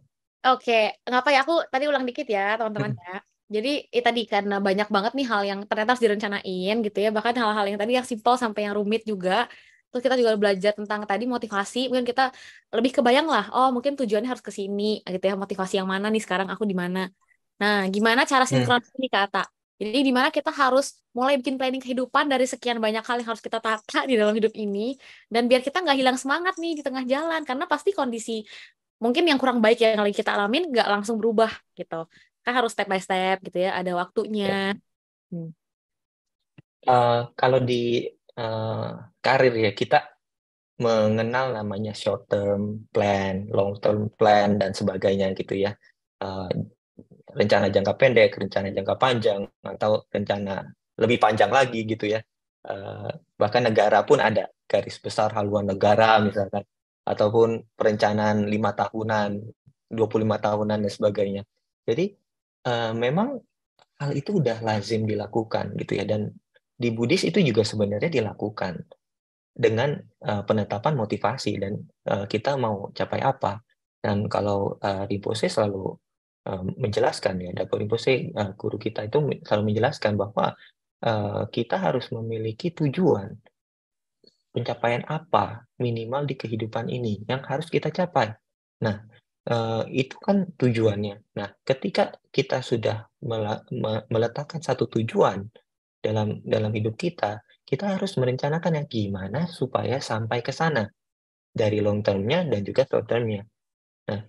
Oke, okay. apa ya aku tadi ulang dikit ya teman-teman hmm. ya. Jadi eh, tadi karena banyak banget nih hal yang ternyata harus direncanain gitu ya, bahkan hal-hal yang tadi yang simpel sampai yang rumit juga terus kita juga belajar tentang tadi motivasi mungkin kita lebih kebayang lah oh mungkin tujuannya harus ke sini gitu ya motivasi yang mana nih sekarang aku di mana nah gimana cara sinkron hmm. ini kata jadi di mana kita harus mulai bikin planning kehidupan dari sekian banyak hal yang harus kita tata di dalam hidup ini dan biar kita nggak hilang semangat nih di tengah jalan karena pasti kondisi mungkin yang kurang baik yang lagi kita alamin nggak langsung berubah gitu kan harus step by step gitu ya ada waktunya ya. hmm. uh, kalau di uh, karir ya kita mengenal namanya short term plan, long term plan dan sebagainya gitu ya. Uh, rencana jangka pendek, rencana jangka panjang atau rencana lebih panjang lagi gitu ya. Uh, bahkan negara pun ada garis besar haluan negara misalkan ataupun perencanaan lima tahunan, 25 tahunan dan sebagainya. Jadi uh, memang hal itu udah lazim dilakukan gitu ya dan di Buddhis itu juga sebenarnya dilakukan dengan uh, penetapan motivasi dan uh, kita mau capai apa. Dan kalau uh, Rinpoche selalu uh, menjelaskan ya, Dapur Rinpoche uh, guru kita itu selalu menjelaskan bahwa uh, kita harus memiliki tujuan pencapaian apa minimal di kehidupan ini yang harus kita capai. Nah, uh, itu kan tujuannya. Nah, ketika kita sudah meletakkan satu tujuan, dalam dalam hidup kita, kita harus merencanakan ya gimana supaya sampai ke sana dari long termnya dan juga short termnya. Nah,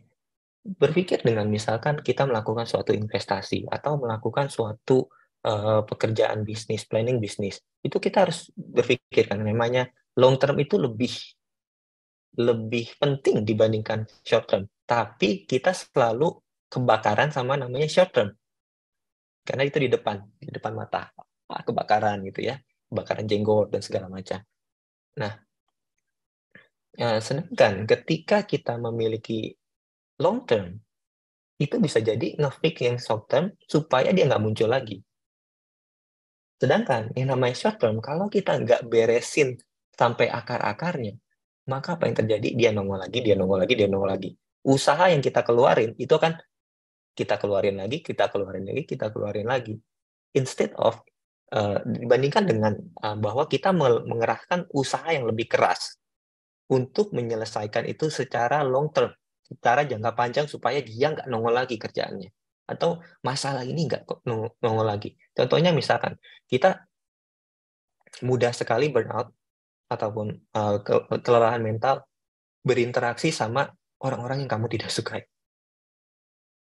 berpikir dengan misalkan kita melakukan suatu investasi atau melakukan suatu uh, pekerjaan bisnis, planning bisnis, itu kita harus berpikir kan namanya long term itu lebih lebih penting dibandingkan short term. Tapi kita selalu kebakaran sama namanya short term. Karena itu di depan, di depan mata. Ah, kebakaran gitu ya, kebakaran jenggot dan segala macam. Nah, ya, sedangkan ketika kita memiliki long term, itu bisa jadi ngefix yang short term supaya dia nggak muncul lagi. Sedangkan yang namanya short term, kalau kita nggak beresin sampai akar-akarnya, maka apa yang terjadi? Dia nongol lagi, dia nongol lagi, dia nongol lagi. Usaha yang kita keluarin itu kan kita keluarin lagi, kita keluarin lagi, kita keluarin lagi. Instead of Eh, dibandingkan dengan eh, bahwa kita mengerahkan usaha yang lebih keras untuk menyelesaikan itu secara long term, secara jangka panjang supaya dia nggak nongol lagi kerjaannya atau masalah ini nggak nongol lagi. Contohnya misalkan kita mudah sekali burnout ataupun eh, kelelahan mental berinteraksi sama orang-orang yang kamu tidak sukai,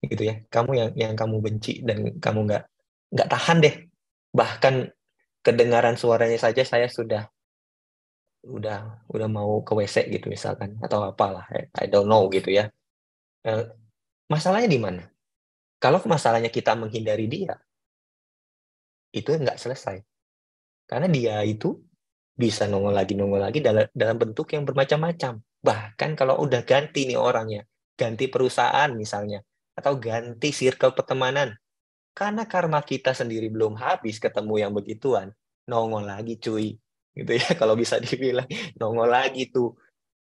gitu ya. Kamu yang yang kamu benci dan kamu nggak nggak tahan deh bahkan kedengaran suaranya saja saya sudah udah udah mau ke WC gitu misalkan atau apalah ya, I don't know gitu ya eh, masalahnya di mana kalau masalahnya kita menghindari dia itu nggak selesai karena dia itu bisa nongol lagi nongol lagi dalam dalam bentuk yang bermacam-macam bahkan kalau udah ganti nih orangnya ganti perusahaan misalnya atau ganti circle pertemanan karena karma kita sendiri belum habis ketemu yang begituan, nongol lagi cuy. Gitu ya, kalau bisa dibilang nongol lagi tuh.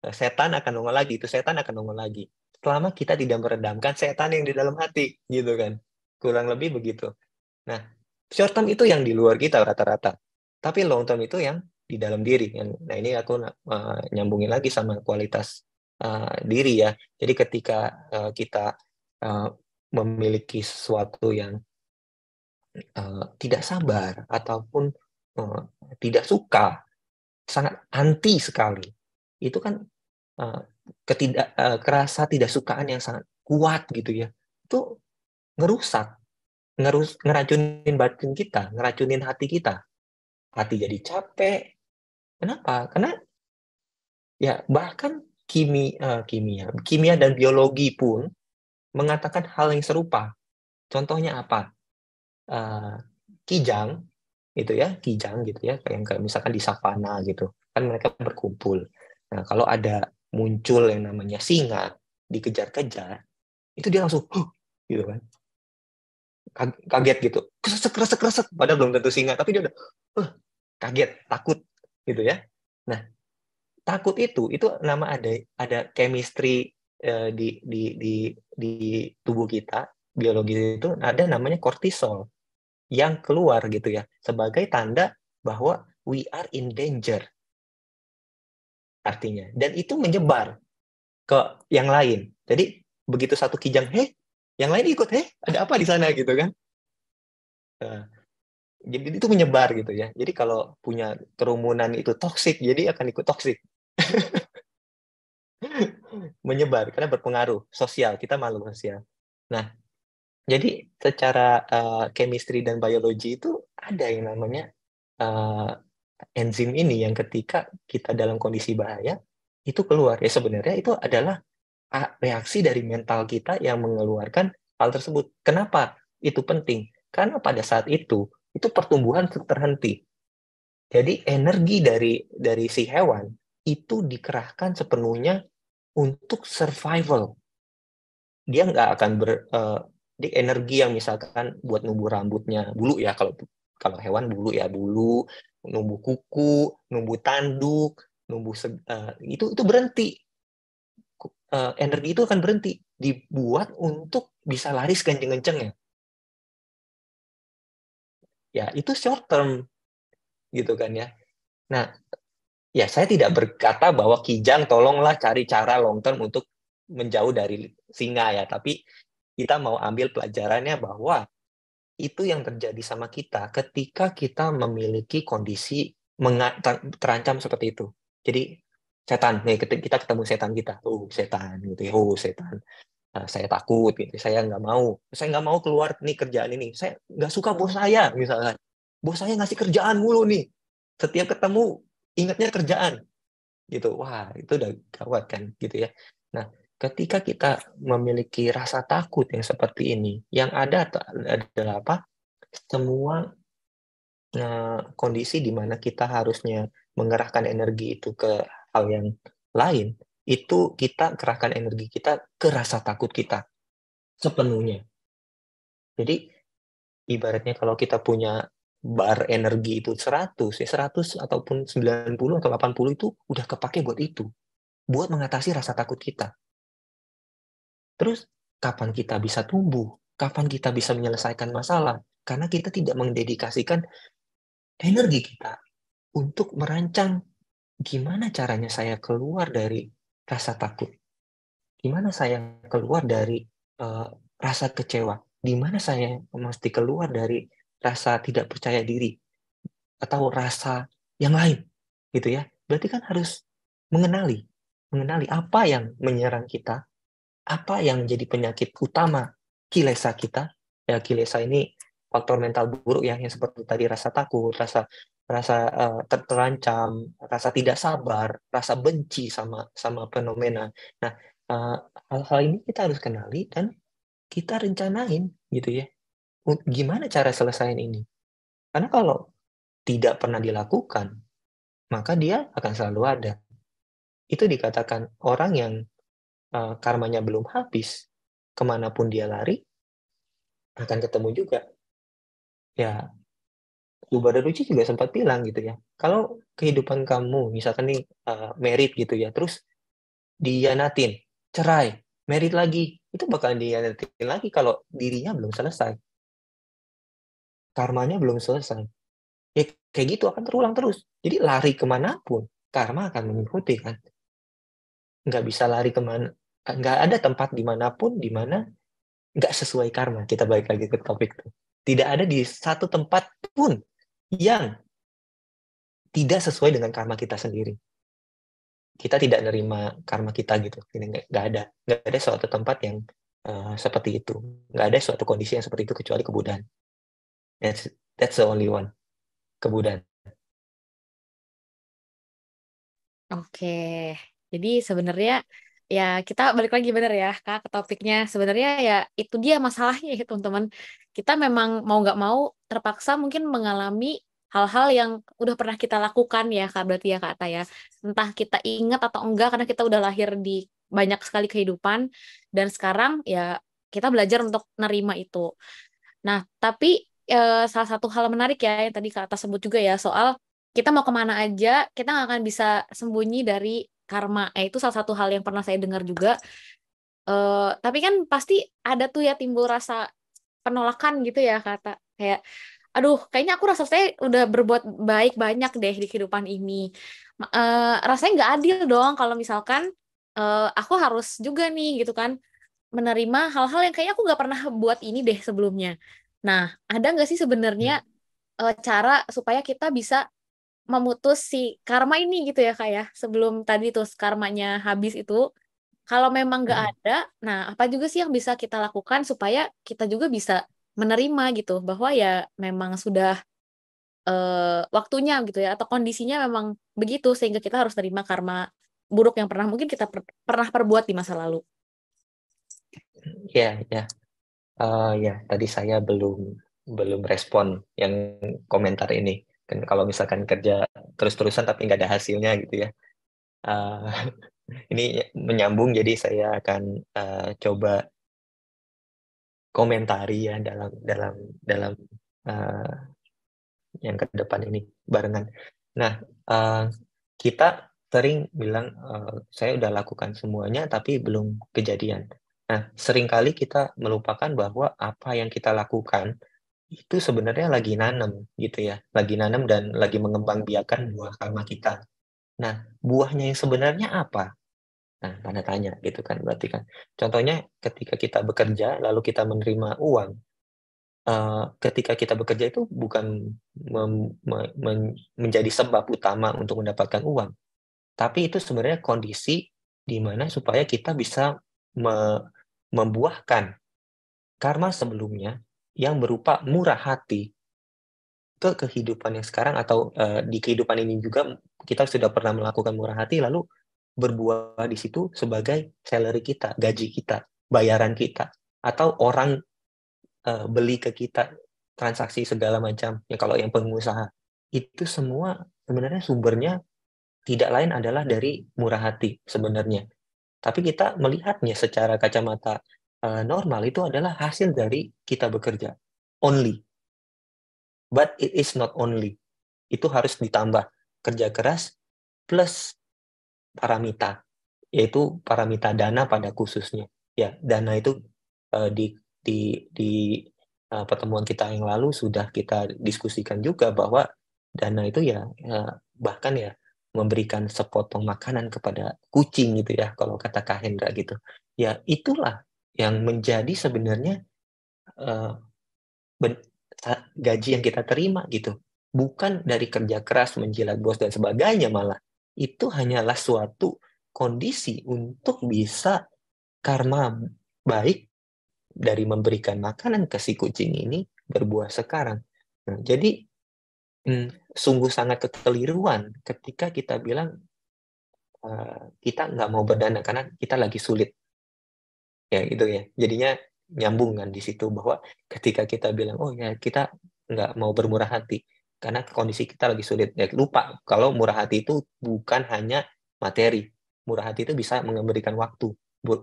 Nah, setan akan nongol lagi, itu setan akan nongol lagi. Selama kita tidak meredamkan setan yang di dalam hati, gitu kan. Kurang lebih begitu. Nah, short term itu yang di luar kita rata-rata. Tapi long term itu yang di dalam diri. Nah ini aku uh, nyambungin lagi sama kualitas uh, diri ya. Jadi ketika uh, kita uh, memiliki sesuatu yang Eh, tidak sabar ataupun uh, tidak suka, sangat anti sekali. Itu kan uh, ketidak uh, kerasa tidak sukaan yang sangat kuat gitu ya. Itu ngerusak, ngerus ngeracunin batin kita, ngeracunin hati kita. Hati jadi capek. Kenapa? Karena ya bahkan kimi, uh, kimia, kimia dan biologi pun mengatakan hal yang serupa. Contohnya apa? Eh, kijang itu ya kijang gitu ya kayak, kayak misalkan di savana gitu kan mereka berkumpul nah kalau ada muncul yang namanya singa dikejar-kejar itu dia langsung huh, gitu kan kaget gitu kresek kresek kresek padahal belum tentu singa tapi dia udah huh, kaget takut gitu ya nah takut itu itu nama ada ada chemistry eh, di, di di di tubuh kita biologi itu ada namanya kortisol yang keluar gitu ya sebagai tanda bahwa we are in danger artinya dan itu menyebar ke yang lain jadi begitu satu kijang heh yang lain ikut heh ada apa di sana gitu kan uh, jadi itu menyebar gitu ya jadi kalau punya kerumunan itu toksik jadi akan ikut toksik menyebar karena berpengaruh sosial kita malu sosial nah jadi secara uh, chemistry dan biologi itu ada yang namanya uh, enzim ini yang ketika kita dalam kondisi bahaya itu keluar. Ya sebenarnya itu adalah reaksi dari mental kita yang mengeluarkan hal tersebut. Kenapa itu penting? Karena pada saat itu itu pertumbuhan terhenti. Jadi energi dari dari si hewan itu dikerahkan sepenuhnya untuk survival. Dia nggak akan ber, uh, di energi yang misalkan buat numbuh rambutnya bulu ya kalau kalau hewan bulu ya bulu numbuh kuku numbuh tanduk numbuh uh, itu itu berhenti uh, energi itu akan berhenti dibuat untuk bisa lari sekenceng-kencengnya ya itu short term gitu kan ya nah ya saya tidak berkata bahwa kijang tolonglah cari cara long term untuk menjauh dari singa ya tapi kita mau ambil pelajarannya bahwa itu yang terjadi sama kita ketika kita memiliki kondisi terancam seperti itu. Jadi setan, nih kita ketemu setan kita, oh setan gitu ya. oh setan. Nah, saya takut gitu, saya nggak mau, saya nggak mau keluar nih kerjaan ini, saya nggak suka bos saya misalnya, bos saya ngasih kerjaan mulu nih, setiap ketemu ingatnya kerjaan gitu, wah itu udah gawat kan gitu ya. Nah ketika kita memiliki rasa takut yang seperti ini, yang ada adalah apa? Semua nah, kondisi di mana kita harusnya mengerahkan energi itu ke hal yang lain, itu kita kerahkan energi kita ke rasa takut kita sepenuhnya. Jadi ibaratnya kalau kita punya bar energi itu 100, ya 100 ataupun 90 atau 80 itu udah kepake buat itu. Buat mengatasi rasa takut kita Terus kapan kita bisa tumbuh? Kapan kita bisa menyelesaikan masalah? Karena kita tidak mendedikasikan energi kita untuk merancang gimana caranya saya keluar dari rasa takut. Gimana saya keluar dari uh, rasa kecewa? Gimana saya mesti keluar dari rasa tidak percaya diri atau rasa yang lain gitu ya berarti kan harus mengenali mengenali apa yang menyerang kita apa yang menjadi penyakit utama kilesa kita ya kilesa ini faktor mental buruk ya yang seperti tadi rasa takut rasa rasa uh, ter terancam rasa tidak sabar rasa benci sama sama fenomena nah eh, hal-hal uh, ini kita harus kenali dan kita rencanain gitu ya gimana cara selesaiin ini karena kalau tidak pernah dilakukan maka dia akan selalu ada itu dikatakan orang yang uh, karmanya belum habis, kemanapun dia lari, akan ketemu juga. Ya, Lubada Ruci juga sempat bilang gitu ya, kalau kehidupan kamu, misalkan nih uh, merit gitu ya, terus dianatin, cerai, merit lagi, itu bakalan dianatin lagi kalau dirinya belum selesai. Karmanya belum selesai. Ya kayak gitu akan terulang terus. Jadi lari kemanapun, karma akan mengikuti kan. Nggak bisa lari kemana, nggak ada tempat dimanapun dimana nggak sesuai karma. Kita balik lagi ke topik itu. Tidak ada di satu tempat pun yang tidak sesuai dengan karma kita sendiri. Kita tidak nerima karma kita gitu. Ini nggak ada, nggak ada suatu tempat yang uh, seperti itu. Nggak ada suatu kondisi yang seperti itu kecuali kebudahan. That's that's the only one. Kebudahan. Oke, jadi sebenarnya ya kita balik lagi bener ya kak ke topiknya sebenarnya ya itu dia masalahnya ya teman-teman kita memang mau nggak mau terpaksa mungkin mengalami hal-hal yang udah pernah kita lakukan ya kak berarti ya kak ya entah kita ingat atau enggak karena kita udah lahir di banyak sekali kehidupan dan sekarang ya kita belajar untuk nerima itu nah tapi e, salah satu hal menarik ya yang tadi kak atas sebut juga ya soal kita mau kemana aja kita nggak akan bisa sembunyi dari karma eh, itu salah satu hal yang pernah saya dengar juga uh, tapi kan pasti ada tuh ya timbul rasa penolakan gitu ya kata kayak aduh kayaknya aku rasa saya udah berbuat baik banyak deh di kehidupan ini uh, rasanya nggak adil dong kalau misalkan uh, aku harus juga nih gitu kan menerima hal-hal yang kayaknya aku nggak pernah buat ini deh sebelumnya nah ada nggak sih sebenarnya uh, cara supaya kita bisa memutus si karma ini gitu ya kak ya sebelum tadi tuh karmanya habis itu kalau memang nggak hmm. ada nah apa juga sih yang bisa kita lakukan supaya kita juga bisa menerima gitu bahwa ya memang sudah uh, waktunya gitu ya atau kondisinya memang begitu sehingga kita harus terima karma buruk yang pernah mungkin kita per pernah perbuat di masa lalu. Ya ya uh, ya tadi saya belum belum respon yang komentar ini Kan kalau misalkan kerja terus-terusan tapi nggak ada hasilnya gitu ya uh, ini menyambung jadi saya akan uh, coba komentari ya dalam dalam dalam uh, yang ke depan ini barengan. Nah uh, kita sering bilang uh, saya udah lakukan semuanya tapi belum kejadian. Nah seringkali kita melupakan bahwa apa yang kita lakukan itu sebenarnya lagi nanam gitu ya, lagi nanam dan lagi mengembangbiakan buah karma kita. Nah, buahnya yang sebenarnya apa? Nah, tanda tanya gitu kan berarti kan. Contohnya ketika kita bekerja lalu kita menerima uang, uh, ketika kita bekerja itu bukan mem, me, men, menjadi sebab utama untuk mendapatkan uang, tapi itu sebenarnya kondisi di mana supaya kita bisa me, membuahkan karma sebelumnya yang berupa murah hati ke kehidupan yang sekarang atau uh, di kehidupan ini juga kita sudah pernah melakukan murah hati lalu berbuah di situ sebagai salary kita, gaji kita, bayaran kita atau orang uh, beli ke kita transaksi segala macam ya kalau yang pengusaha itu semua sebenarnya sumbernya tidak lain adalah dari murah hati sebenarnya tapi kita melihatnya secara kacamata Eh, normal itu adalah hasil dari kita bekerja only. But it is not only. Itu harus ditambah kerja keras plus paramita yaitu paramita dana pada khususnya. Ya, dana itu uh, di di di uh, pertemuan kita yang lalu sudah kita diskusikan juga bahwa dana itu ya uh, bahkan ya memberikan sepotong makanan kepada kucing gitu ya kalau kata Kak Hendra gitu. Ya, itulah yang menjadi sebenarnya uh, gaji yang kita terima gitu bukan dari kerja keras menjilat bos dan sebagainya malah itu hanyalah suatu kondisi untuk bisa karma baik dari memberikan makanan ke si kucing ini berbuah sekarang. Nah, jadi hmm, sungguh sangat kekeliruan ketika kita bilang uh, kita nggak mau berdana karena kita lagi sulit ya itu ya jadinya nyambung kan di situ bahwa ketika kita bilang oh ya kita nggak mau bermurah hati karena kondisi kita lagi sulit ya lupa kalau murah hati itu bukan hanya materi murah hati itu bisa memberikan waktu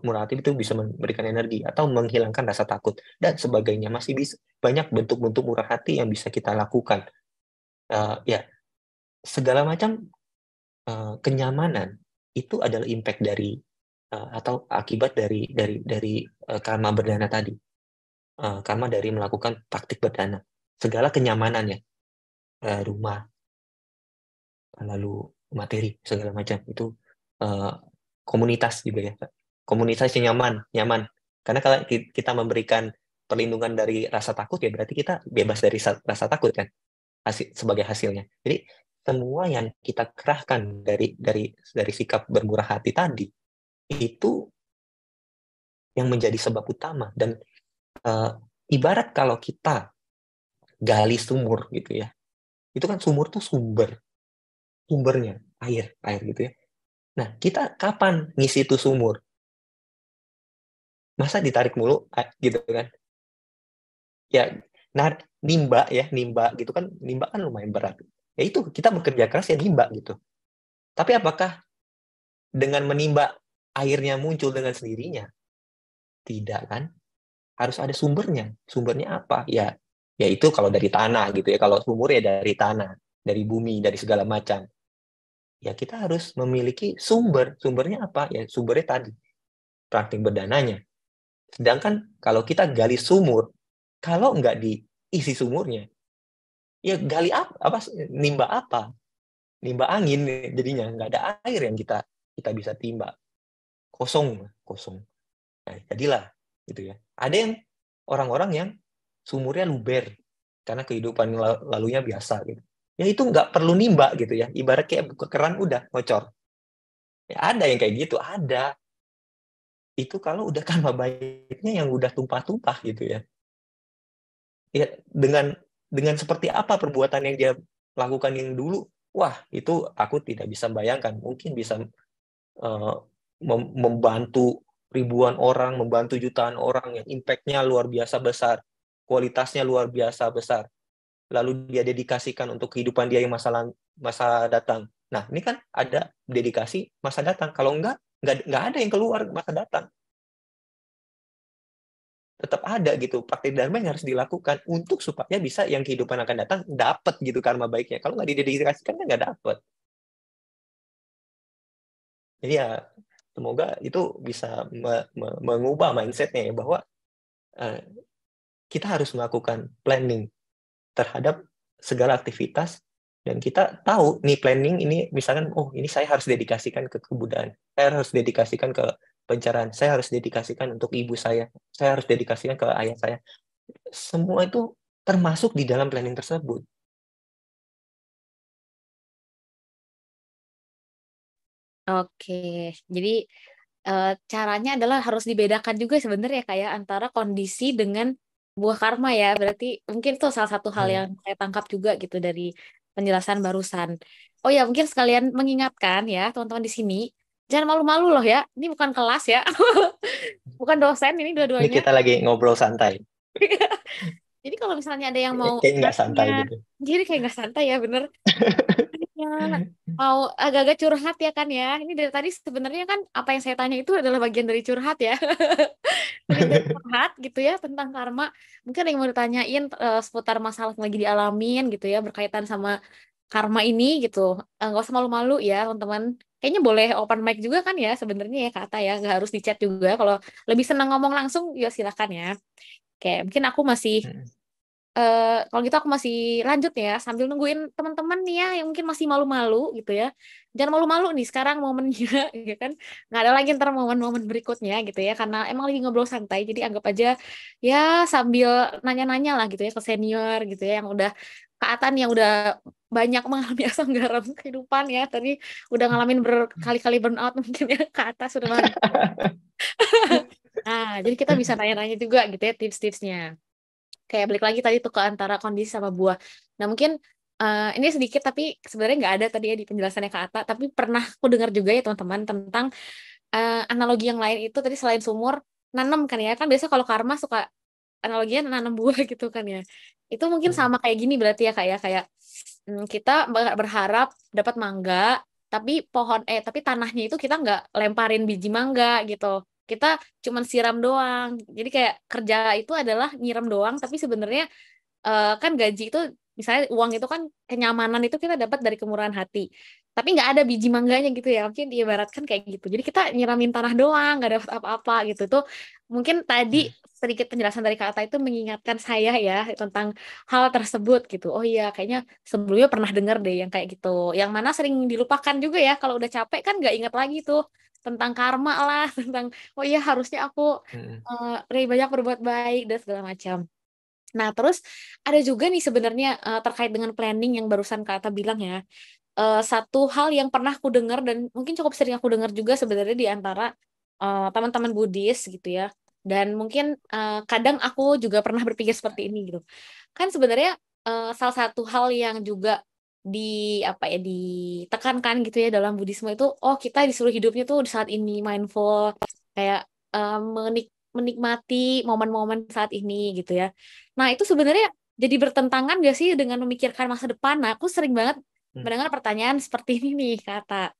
murah hati itu bisa memberikan energi atau menghilangkan rasa takut dan sebagainya masih bisa banyak bentuk-bentuk murah hati yang bisa kita lakukan uh, ya segala macam uh, kenyamanan itu adalah impact dari Eh, atau akibat dari dari dari eh, karma berdana tadi eh, karma dari melakukan praktik berdana segala kenyamanannya rumah lalu materi segala macam itu komunitas juga gitu ya komunitas yang nyaman nyaman karena kalau kita memberikan perlindungan dari rasa takut ya berarti kita bebas dari rasa takut kan hasil, sebagai hasilnya jadi semua yang kita kerahkan dari dari dari sikap bermurah hati tadi itu yang menjadi sebab utama dan uh, ibarat kalau kita gali sumur gitu ya itu kan sumur tuh sumber sumbernya air air gitu ya nah kita kapan ngisi itu sumur masa ditarik mulu gitu kan ya nah nimba ya nimba gitu kan nimba kan lumayan berat ya itu kita bekerja keras ya nimba gitu tapi apakah dengan menimba airnya muncul dengan sendirinya? Tidak kan? Harus ada sumbernya. Sumbernya apa? Ya, yaitu kalau dari tanah gitu ya. Kalau sumur ya dari tanah, dari bumi, dari segala macam. Ya kita harus memiliki sumber. Sumbernya apa? Ya sumbernya tadi praktik berdananya. Sedangkan kalau kita gali sumur, kalau nggak diisi sumurnya, ya gali apa? apa nimba apa? Nimba angin jadinya nggak ada air yang kita kita bisa timba kosong kosong nah, jadilah gitu ya ada yang orang-orang yang sumurnya luber karena kehidupan lalunya biasa gitu ya itu nggak perlu nimba gitu ya ibarat kayak buka keran udah bocor ya ada yang kayak gitu ada itu kalau udah karma baiknya yang udah tumpah-tumpah gitu ya ya dengan dengan seperti apa perbuatan yang dia lakukan yang dulu wah itu aku tidak bisa bayangkan mungkin bisa eh, mem membantu ribuan orang, membantu jutaan orang yang impact-nya luar biasa besar, kualitasnya luar biasa besar. Lalu dia dedikasikan untuk kehidupan dia yang masa masa datang. Nah, ini kan ada dedikasi masa datang. Kalau enggak, enggak enggak ada yang keluar masa datang. Tetap ada gitu praktik dharma yang harus dilakukan untuk supaya bisa yang kehidupan akan datang dapat gitu karma baiknya. Kalau nggak didedikasikan kan enggak nggak dapat. Jadi ya Semoga itu bisa me me mengubah mindsetnya ya bahwa uh, kita harus melakukan planning terhadap segala aktivitas dan kita tahu nih planning ini misalkan oh ini saya harus dedikasikan ke kebudayaan saya harus dedikasikan ke pencarian, saya harus dedikasikan untuk ibu saya saya harus dedikasikan ke ayah saya semua itu termasuk di dalam planning tersebut Oke, jadi eh, caranya adalah harus dibedakan juga sebenarnya kayak ya, antara kondisi dengan buah karma ya. Berarti mungkin itu salah satu hal iya. yang saya tangkap juga gitu dari penjelasan barusan. Oh ya, mungkin sekalian mengingatkan ya teman-teman di sini, jangan malu-malu loh ya. Ini bukan kelas ya. bukan dosen ini dua-duanya. Ini kita lagi ngobrol santai. jadi kalau misalnya ada yang mau kayak nggak santai gitu. Jadi kayak nggak santai ya bener. mau agak-agak curhat ya kan ya. Ini dari tadi sebenarnya kan apa yang saya tanya itu adalah bagian dari curhat ya. curhat gitu ya tentang karma. Mungkin ada yang mau ditanyain uh, seputar masalah yang lagi dialamin gitu ya berkaitan sama karma ini gitu. Enggak eh, usah malu-malu ya, teman-teman. Kayaknya boleh open mic juga kan ya sebenarnya ya kata ya, nggak harus di chat juga. Kalau lebih senang ngomong langsung ya silakan ya. kayak mungkin aku masih hmm. Eh, kalau gitu aku masih lanjut ya sambil nungguin teman-teman nih ya yang mungkin masih malu-malu gitu ya jangan malu-malu nih sekarang momennya gitu ya kan nggak ada lagi ntar momen-momen berikutnya gitu ya karena emang lagi ngobrol santai jadi anggap aja ya sambil nanya-nanya lah gitu ya ke senior gitu ya yang udah keatan yang udah banyak mengalami asam garam kehidupan ya tadi udah ngalamin berkali-kali burnout mungkin ya ke atas sudah nah jadi kita bisa nanya-nanya juga gitu ya tips-tipsnya kayak balik lagi tadi tuh ke antara kondisi sama buah. Nah mungkin uh, ini sedikit tapi sebenarnya nggak ada tadi ya di penjelasannya ke Ata, tapi pernah aku dengar juga ya teman-teman tentang uh, analogi yang lain itu tadi selain sumur, nanam kan ya, kan biasa kalau karma suka analoginya nanam buah gitu kan ya. Itu mungkin hmm. sama kayak gini berarti ya kayak ya. kayak hmm, kita berharap dapat mangga, tapi pohon eh tapi tanahnya itu kita nggak lemparin biji mangga gitu kita cuma siram doang jadi kayak kerja itu adalah nyiram doang tapi sebenarnya uh, kan gaji itu misalnya uang itu kan kenyamanan itu kita dapat dari kemurahan hati tapi nggak ada biji mangganya gitu ya mungkin diibaratkan kayak gitu jadi kita nyiramin tanah doang nggak dapat apa-apa gitu tuh mungkin tadi hmm. sedikit penjelasan dari kata itu mengingatkan saya ya tentang hal tersebut gitu oh iya kayaknya sebelumnya pernah dengar deh yang kayak gitu yang mana sering dilupakan juga ya kalau udah capek kan nggak ingat lagi tuh tentang karma lah tentang oh iya harusnya aku hmm. uh, banyak berbuat baik dan segala macam Nah, terus ada juga nih sebenarnya uh, terkait dengan planning yang barusan kata bilang ya. Uh, satu hal yang pernah aku dengar dan mungkin cukup sering aku dengar juga sebenarnya di antara uh, teman-teman Buddhis gitu ya. Dan mungkin uh, kadang aku juga pernah berpikir seperti ini gitu. Kan sebenarnya uh, salah satu hal yang juga di apa ya ditekankan gitu ya dalam Buddhisme itu oh kita disuruh hidupnya tuh saat ini mindful kayak uh, menik menikmati momen-momen saat ini gitu ya. Nah itu sebenarnya jadi bertentangan gak sih dengan memikirkan masa depan? Nah aku sering banget hmm. mendengar pertanyaan seperti ini nih kata.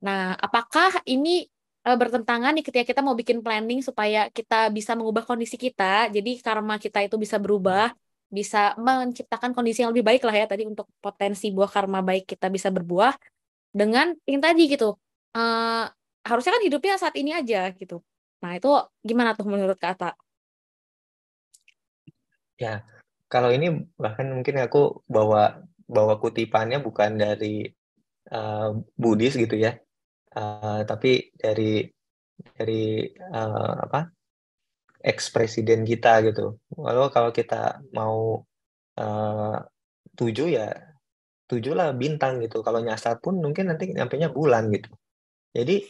Nah apakah ini uh, bertentangan nih ketika kita mau bikin planning supaya kita bisa mengubah kondisi kita, jadi karma kita itu bisa berubah? bisa menciptakan kondisi yang lebih baik lah ya tadi untuk potensi buah karma baik kita bisa berbuah dengan yang tadi gitu uh, harusnya kan hidupnya saat ini aja gitu nah itu gimana tuh menurut kata Ya kalau ini bahkan mungkin aku bawa bawa kutipannya bukan dari uh, Buddhis gitu ya uh, tapi dari dari uh, apa ex presiden kita gitu lalu kalau kita mau uh, eh, tujuh ya lah bintang gitu kalau nyasar pun mungkin nanti nyampenya bulan gitu jadi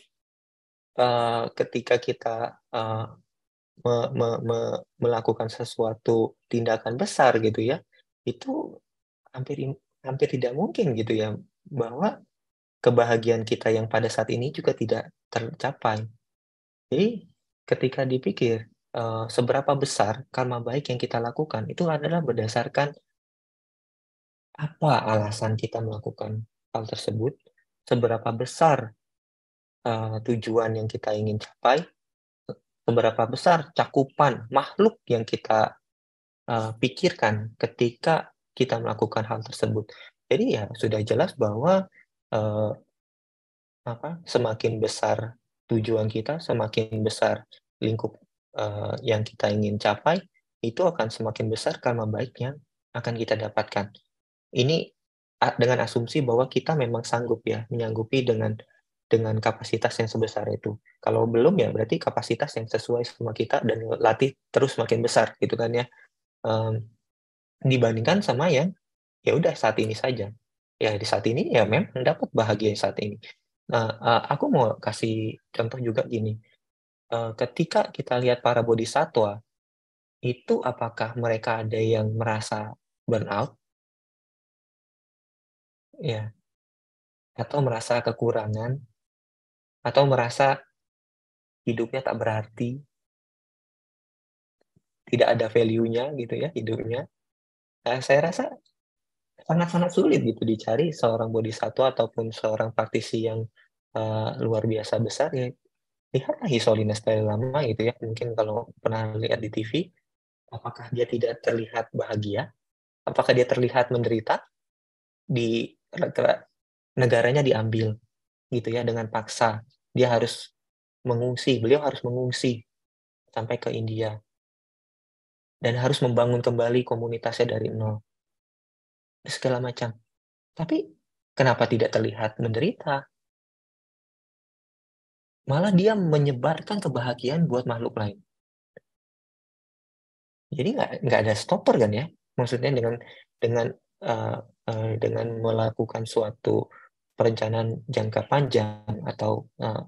uh, ketika kita uh, me, me, me, melakukan sesuatu tindakan besar gitu ya itu hampir hampir tidak mungkin gitu ya bahwa kebahagiaan kita yang pada saat ini juga tidak tercapai. Jadi ketika dipikir Eh, seberapa besar karma baik yang kita lakukan itu adalah berdasarkan apa alasan kita melakukan hal tersebut, seberapa besar uh, tujuan yang kita ingin capai, seberapa besar cakupan makhluk yang kita uh, pikirkan ketika kita melakukan hal tersebut. Jadi ya sudah jelas bahwa uh, apa semakin besar tujuan kita, semakin besar lingkup Eh, yang kita ingin capai itu akan semakin besar karma baiknya akan kita dapatkan. Ini dengan asumsi bahwa kita memang sanggup ya menyanggupi dengan dengan kapasitas yang sebesar itu. Kalau belum ya berarti kapasitas yang sesuai sama kita dan latih terus makin besar gitu kan ya. Um, dibandingkan sama yang ya udah saat ini saja. Ya di saat ini ya memang dapat bahagia saat ini. Nah, eh, aku mau kasih contoh juga gini. Eh, ketika kita lihat para bodhisatwa, itu apakah mereka ada yang merasa burnout? Ya. Atau merasa kekurangan? Atau merasa hidupnya tak berarti? Tidak ada value-nya gitu ya hidupnya? Nah, saya rasa sangat-sangat sulit gitu dicari seorang bodhisattva ataupun seorang praktisi yang uh, luar biasa besar ya lihatlah Hisolina style lama gitu ya mungkin kalau pernah lihat di TV apakah dia tidak terlihat bahagia apakah dia terlihat menderita di negaranya diambil gitu ya dengan paksa dia harus mengungsi beliau harus mengungsi sampai ke India dan harus membangun kembali komunitasnya dari nol segala macam tapi kenapa tidak terlihat menderita malah dia menyebarkan kebahagiaan buat makhluk lain. Jadi nggak nggak ada stopper kan ya? Maksudnya dengan dengan uh, uh, dengan melakukan suatu perencanaan jangka panjang atau uh,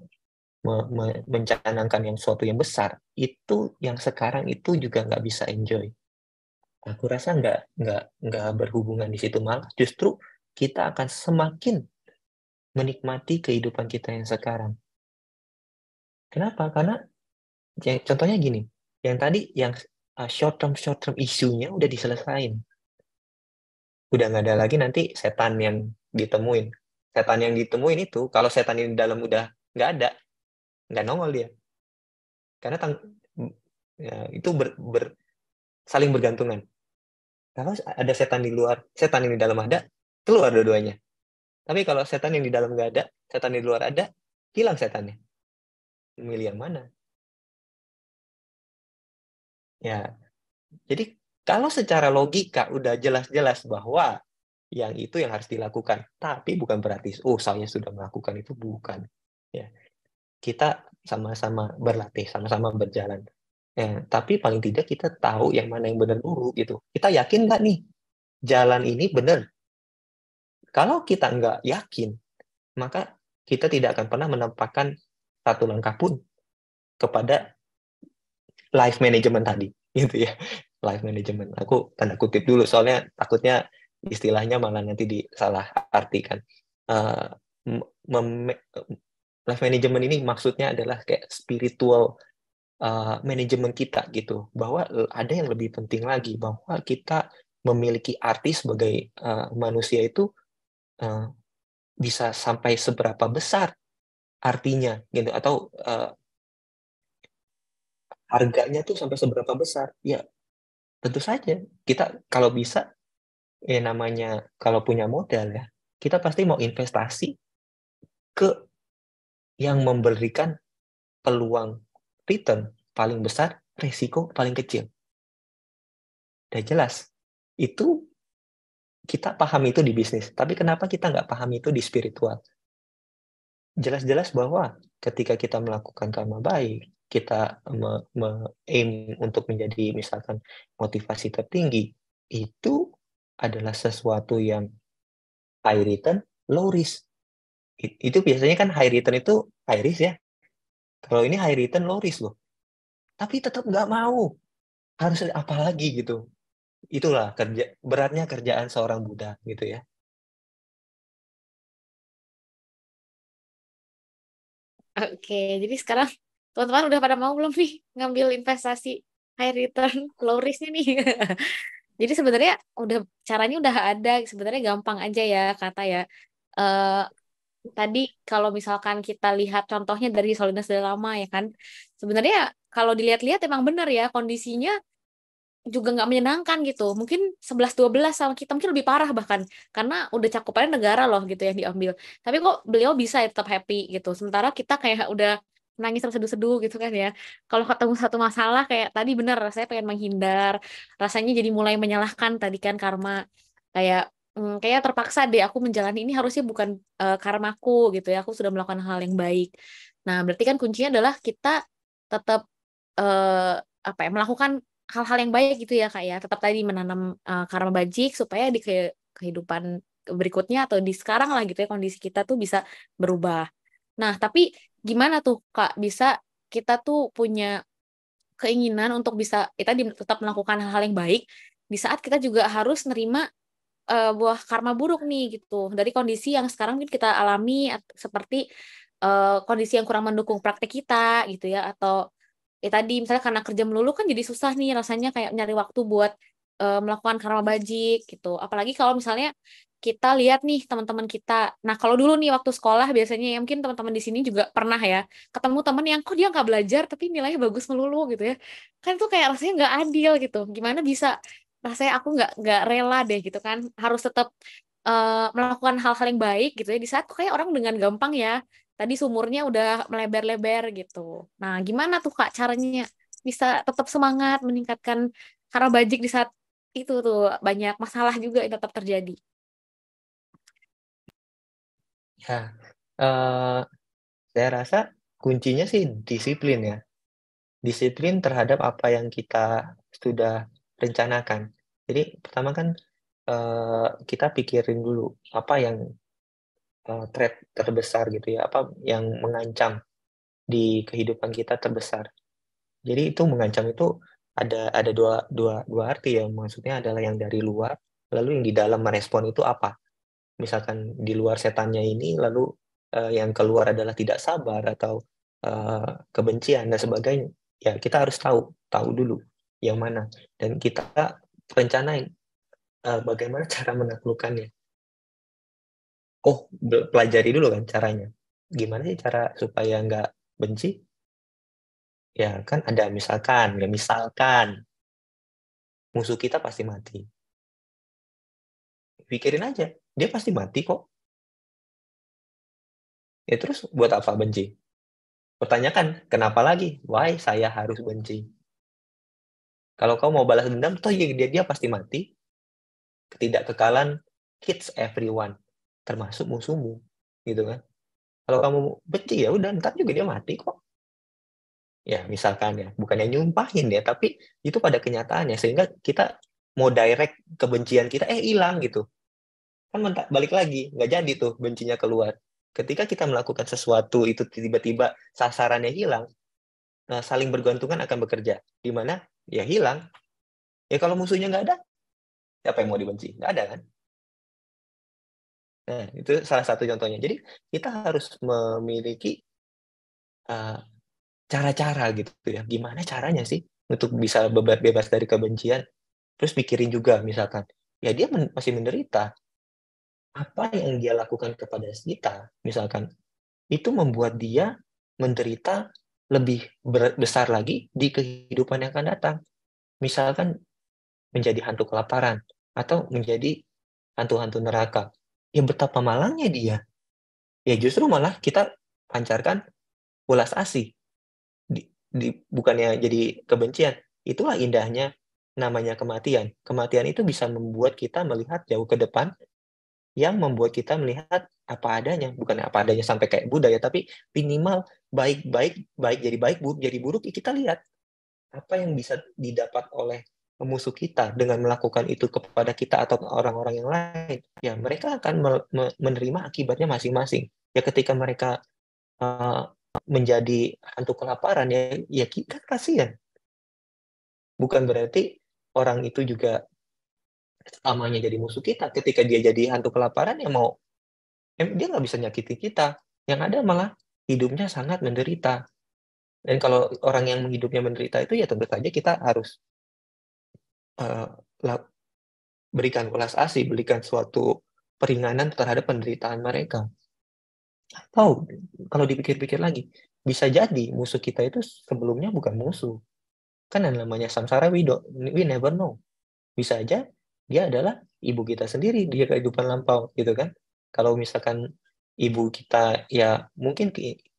me me mencanangkan yang suatu yang besar itu yang sekarang itu juga nggak bisa enjoy. Aku rasa nggak nggak nggak berhubungan di situ malah justru kita akan semakin menikmati kehidupan kita yang sekarang Kenapa? Karena ya, contohnya gini, yang tadi yang uh, short term short term isunya udah diselesain. Udah nggak ada lagi nanti setan yang ditemuin. Setan yang ditemuin itu kalau setan di dalam udah nggak ada, nggak nongol dia. Karena tang ya, itu ber, ber, saling bergantungan. Kalau ada setan di luar, setan ini dalam ada, keluar dua-duanya. Tapi kalau setan yang di dalam nggak ada, setan di luar ada, hilang setannya milih yang mana. Ya, jadi kalau secara logika udah jelas-jelas bahwa yang itu yang harus dilakukan, tapi bukan berarti oh saya sudah melakukan itu bukan. Ya, kita sama-sama berlatih, sama-sama berjalan. Ya, tapi paling tidak kita tahu yang mana yang benar dulu gitu. Kita yakin nggak nih jalan ini benar? Kalau kita nggak yakin, maka kita tidak akan pernah menampakkan satu langkah pun kepada life management tadi gitu ya life management aku tanda kutip dulu soalnya takutnya istilahnya malah nanti disalah artikan uh, life management ini maksudnya adalah kayak spiritual uh, eh, manajemen kita gitu bahwa ada yang lebih penting lagi bahwa kita memiliki arti sebagai uh, manusia itu uh, bisa sampai seberapa besar artinya gitu atau uh, harganya tuh sampai seberapa besar ya tentu saja kita kalau bisa ya namanya kalau punya modal ya kita pasti mau investasi ke yang memberikan peluang return paling besar resiko paling kecil udah jelas itu kita paham itu di bisnis tapi kenapa kita nggak paham itu di spiritual jelas-jelas bahwa ketika kita melakukan karma baik, kita me, aim untuk menjadi misalkan motivasi tertinggi, itu adalah sesuatu yang high return, low risk. itu biasanya kan high return itu high risk ya. Kalau ini high return, low risk loh. Tapi tetap nggak mau. Harus apa lagi gitu. Itulah kerja beratnya kerjaan seorang Buddha gitu ya. Oke, jadi sekarang teman-teman udah pada mau belum nih ngambil investasi high return, low risk nih? jadi sebenarnya udah caranya udah ada, sebenarnya gampang aja ya kata ya. Uh, tadi kalau misalkan kita lihat contohnya dari Solinas sudah lama ya kan, sebenarnya kalau dilihat-lihat emang benar ya kondisinya juga nggak menyenangkan gitu. Mungkin 11-12 sama kita, mungkin lebih parah bahkan. Karena udah cakupannya negara loh gitu yang diambil. Tapi kok beliau bisa ya tetap happy gitu. Sementara kita kayak udah nangis seduh seduh gitu kan ya. Kalau ketemu satu masalah kayak tadi bener rasanya pengen menghindar. Rasanya jadi mulai menyalahkan tadi kan karma. Kayak hmm, kayak terpaksa deh aku menjalani ini harusnya bukan uh, karmaku gitu ya. Aku sudah melakukan hal yang baik. Nah, berarti kan kuncinya adalah kita tetap uh, apa ya melakukan hal-hal yang baik gitu ya kak ya tetap tadi menanam uh, karma bajik supaya di ke kehidupan berikutnya atau di sekarang lah gitu ya kondisi kita tuh bisa berubah nah tapi gimana tuh kak bisa kita tuh punya keinginan untuk bisa kita ya tetap melakukan hal-hal yang baik di saat kita juga harus nerima uh, buah karma buruk nih gitu dari kondisi yang sekarang mungkin kita alami seperti uh, kondisi yang kurang mendukung praktek kita gitu ya atau ya tadi misalnya karena kerja melulu kan jadi susah nih rasanya kayak nyari waktu buat uh, melakukan karma bajik gitu. Apalagi kalau misalnya kita lihat nih teman-teman kita. Nah, kalau dulu nih waktu sekolah biasanya ya mungkin teman-teman di sini juga pernah ya ketemu teman yang kok dia nggak belajar tapi nilainya bagus melulu gitu ya. Kan itu kayak rasanya nggak adil gitu. Gimana bisa rasanya aku nggak nggak rela deh gitu kan. Harus tetap uh, eh, melakukan hal-hal yang baik gitu ya. Di saat kok kayak orang dengan gampang ya tadi sumurnya udah melebar-lebar gitu. Nah, gimana tuh Kak caranya bisa tetap semangat meningkatkan karena bajik di saat itu tuh banyak masalah juga yang tetap terjadi. Ya, uh, saya rasa kuncinya sih disiplin ya. Disiplin terhadap apa yang kita sudah rencanakan. Jadi pertama kan uh, kita pikirin dulu apa yang uh, threat terbesar gitu ya, apa yang mengancam di kehidupan kita terbesar. Jadi itu mengancam itu ada ada dua dua dua arti ya. Maksudnya adalah yang dari luar, lalu yang di dalam merespon itu apa? Misalkan di luar setannya ini, lalu uh, yang keluar adalah tidak sabar atau uh, kebencian dan sebagainya. Ya kita harus tahu tahu dulu yang mana dan kita rencanain uh, bagaimana cara menaklukkannya oh pelajari dulu kan caranya gimana sih cara supaya nggak benci ya kan ada misalkan ya misalkan musuh kita pasti mati pikirin aja dia pasti mati kok ya terus buat apa benci pertanyakan kenapa lagi why saya harus benci kalau kau mau balas dendam toh ya dia dia pasti mati ketidakkekalan hits everyone termasuk musuhmu gitu kan kalau kamu benci ya udah ntar juga dia mati kok ya misalkan ya bukannya nyumpahin ya tapi itu pada kenyataannya sehingga kita mau direct kebencian kita eh hilang gitu kan mentak, balik lagi nggak jadi tuh bencinya keluar ketika kita melakukan sesuatu itu tiba-tiba sasarannya hilang nah, saling bergantungan akan bekerja di mana ya hilang ya kalau musuhnya nggak ada siapa yang mau dibenci nggak ada kan Nah, itu salah satu contohnya. Jadi kita harus memiliki eh, cara-cara uh, gitu ya. Gimana caranya sih untuk bisa bebas dari kebencian? Terus pikirin juga misalkan, ya dia men masih menderita. Apa yang dia lakukan kepada kita, misalkan, itu membuat dia menderita lebih besar lagi di kehidupan yang akan datang. Misalkan menjadi hantu kelaparan atau menjadi hantu-hantu neraka ya betapa malangnya dia. Ya justru malah kita pancarkan ulas asih. Di, di, bukannya jadi kebencian. Itulah indahnya namanya kematian. Kematian itu bisa membuat kita melihat jauh ke depan yang membuat kita melihat apa adanya, bukan apa adanya sampai kayak budaya, tapi minimal baik-baik, baik jadi baik, buruk jadi buruk, ya kita lihat apa yang bisa didapat oleh musuh kita dengan melakukan itu kepada kita atau orang-orang yang lain, ya mereka akan me me menerima akibatnya masing-masing. Ya ketika mereka uh, menjadi hantu kelaparan, ya, ya kita kan kasihan. Bukan berarti orang itu juga selamanya jadi musuh kita. Ketika dia jadi hantu kelaparan, ya mau ya dia nggak bisa nyakiti kita. Yang ada malah hidupnya sangat menderita. Dan kalau orang yang hidupnya menderita itu ya tentu saja kita harus uh, berikan welas asih, berikan suatu peringanan terhadap penderitaan mereka. Atau kalau dipikir-pikir lagi, bisa jadi musuh kita itu sebelumnya bukan musuh. Kan yang namanya samsara we, don't, we never know. Bisa aja dia adalah ibu kita sendiri dia kehidupan lampau gitu kan. Kalau misalkan ibu kita ya mungkin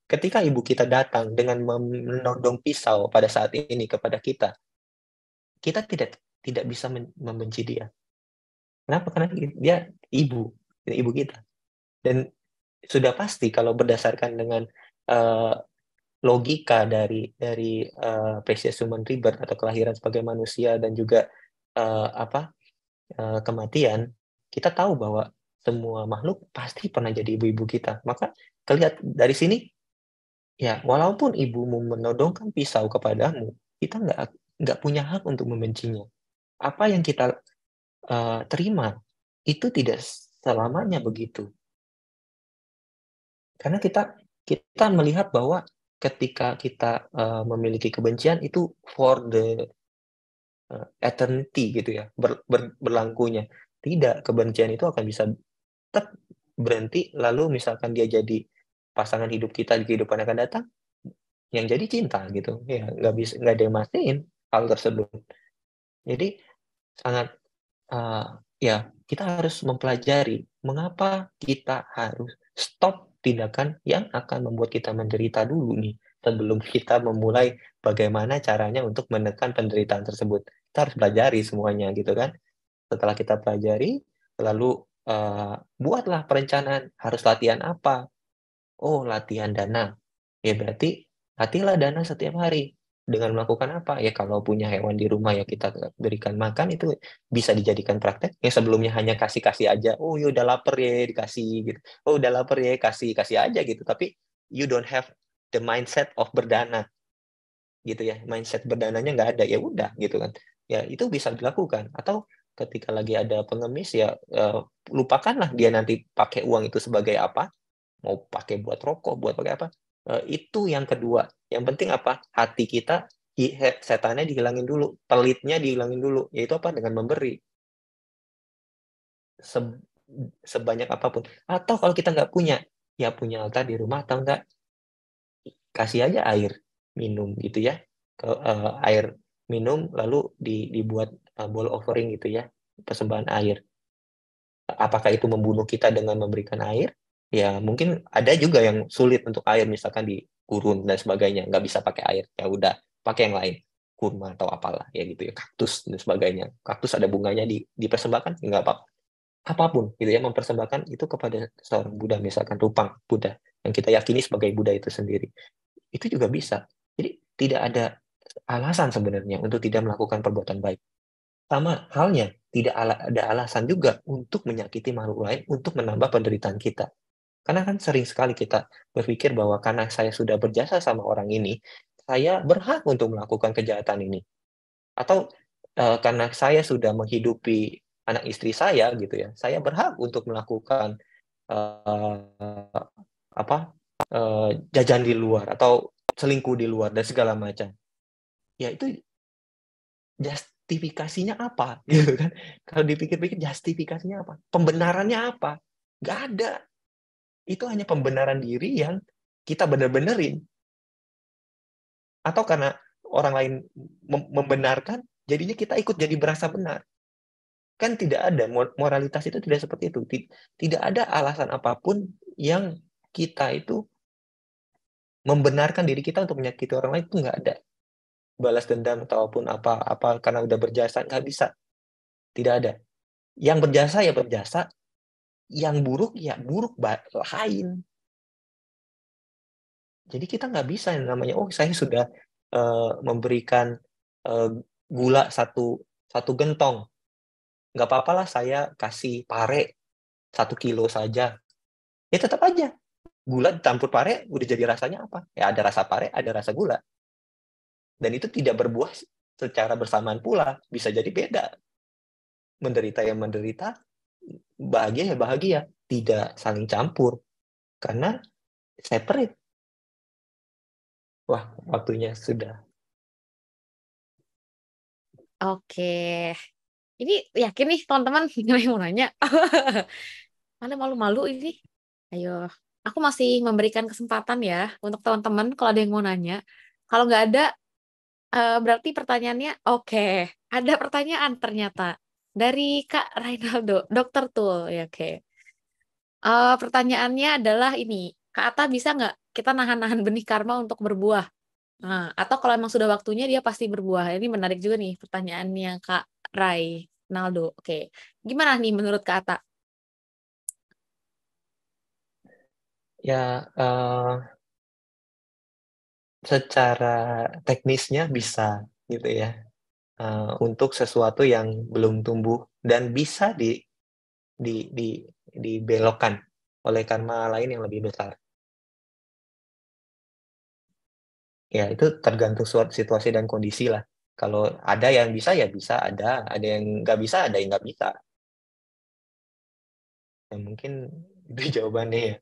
ketika ibu kita datang dengan menodong pisau pada saat ini kepada kita, kita tidak tidak bisa membenci dia. Kenapa? Karena dia ibu, ibu kita. Dan sudah pasti kalau berdasarkan dengan uh, logika dari dari uh, eh, Precious Human Rebirth atau kelahiran sebagai manusia dan juga uh, apa uh, kematian, kita tahu bahwa semua makhluk pasti pernah jadi ibu-ibu kita. Maka kelihat dari sini, ya walaupun ibumu menodongkan pisau kepadamu, kita nggak nggak punya hak untuk membencinya apa yang kita uh, terima itu tidak selamanya begitu. Karena kita kita melihat bahwa ketika kita uh, memiliki kebencian itu for the uh, eternity gitu ya ber, ber, berlangkunya. Tidak kebencian itu akan bisa tetap berhenti lalu misalkan dia jadi pasangan hidup kita di kehidupan akan datang yang jadi cinta gitu ya nggak bisa nggak ada yang mastiin hal tersebut jadi sangat uh, ya kita harus mempelajari mengapa kita harus stop tindakan yang akan membuat kita menderita dulu nih sebelum kita memulai bagaimana caranya untuk menekan penderitaan tersebut. Kita harus pelajari semuanya gitu kan. Setelah kita pelajari, lalu uh, buatlah perencanaan harus latihan apa. Oh, latihan dana. Ya berarti latihlah dana setiap hari dengan melakukan apa ya kalau punya hewan di rumah ya kita berikan makan itu bisa dijadikan praktek yang sebelumnya hanya kasih kasih aja oh ya udah lapar ya dikasih gitu oh udah lapar ya kasih kasih aja gitu tapi you don't have the mindset of berdana gitu ya mindset berdananya nggak ada ya udah gitu kan ya itu bisa dilakukan atau ketika lagi ada pengemis ya uh, lupakanlah dia nanti pakai uang itu sebagai apa mau pakai buat rokok buat pakai apa uh, itu yang kedua yang penting apa? Hati kita setannya dihilangin dulu, pelitnya dihilangin dulu, yaitu apa? Dengan memberi. Se sebanyak apapun. Atau kalau kita nggak punya, ya punya altar di rumah atau enggak, kasih aja air minum gitu ya. Ke, uh, air minum lalu di, dibuat uh, bowl offering gitu ya, persembahan air. Apakah itu membunuh kita dengan memberikan air? Ya mungkin ada juga yang sulit untuk air, misalkan di gurun dan sebagainya nggak bisa pakai air ya udah pakai yang lain kurma atau apalah ya gitu ya kaktus dan sebagainya kaktus ada bunganya di dipersembahkan nggak apa, apa apapun gitu ya mempersembahkan itu kepada seorang Buddha misalkan rupang Buddha yang kita yakini sebagai Buddha itu sendiri itu juga bisa jadi tidak ada alasan sebenarnya untuk tidak melakukan perbuatan baik sama halnya tidak ada alasan juga untuk menyakiti makhluk lain untuk menambah penderitaan kita karena kan sering sekali kita berpikir bahwa karena saya sudah berjasa sama orang ini, saya berhak untuk melakukan kejahatan ini. Atau e, karena saya sudah menghidupi anak istri saya gitu ya, saya berhak untuk melakukan e, apa e, jajan di luar atau selingkuh di luar dan segala macam. Ya itu justifikasinya apa gitu kan? Kalau dipikir-pikir justifikasinya apa? Pembenarannya apa? Gak ada itu hanya pembenaran diri yang kita benar benerin Atau karena orang lain membenarkan, jadinya kita ikut jadi berasa benar. Kan tidak ada, moralitas itu tidak seperti itu. Tidak ada alasan apapun yang kita itu membenarkan diri kita untuk menyakiti orang lain itu nggak ada balas dendam ataupun apa-apa karena udah berjasa nggak bisa tidak ada yang berjasa ya berjasa yang buruk ya buruk lain. Jadi kita nggak bisa yang namanya oh saya sudah uh, memberikan uh, gula satu satu gentong, nggak apa-apalah saya kasih pare satu kilo saja. Ya tetap aja gula dicampur pare udah jadi rasanya apa? Ya ada rasa pare, ada rasa gula. Dan itu tidak berbuah secara bersamaan pula, bisa jadi beda. Menderita yang menderita, bahagia ya bahagia, tidak saling campur karena separate. Wah, waktunya sudah. Oke. Ini yakin nih teman-teman yang mau nanya. Mana malu-malu ini? Ayo, aku masih memberikan kesempatan ya untuk teman-teman kalau ada yang mau nanya. Kalau nggak ada, eh, berarti pertanyaannya oke. Okay. Ada pertanyaan ternyata dari Kak Rinaldo dokter tuh ya oke. Uh, pertanyaannya adalah ini, Kak Ata bisa nggak kita nahan-nahan benih karma untuk berbuah? Nah, atau kalau emang sudah waktunya dia pasti berbuah. Ini menarik juga nih pertanyaannya Kak Rai Naldo. Oke, gimana nih menurut Kak Ata? Ya, uh, secara teknisnya bisa gitu ya uh, untuk sesuatu yang belum tumbuh dan bisa di di di dibelokkan oleh karma lain yang lebih besar. Ya, itu tergantung suatu situasi dan kondisi lah. Kalau ada yang bisa ya bisa, ada ada yang nggak bisa, ada yang nggak bisa. Ya, mungkin itu jawabannya ya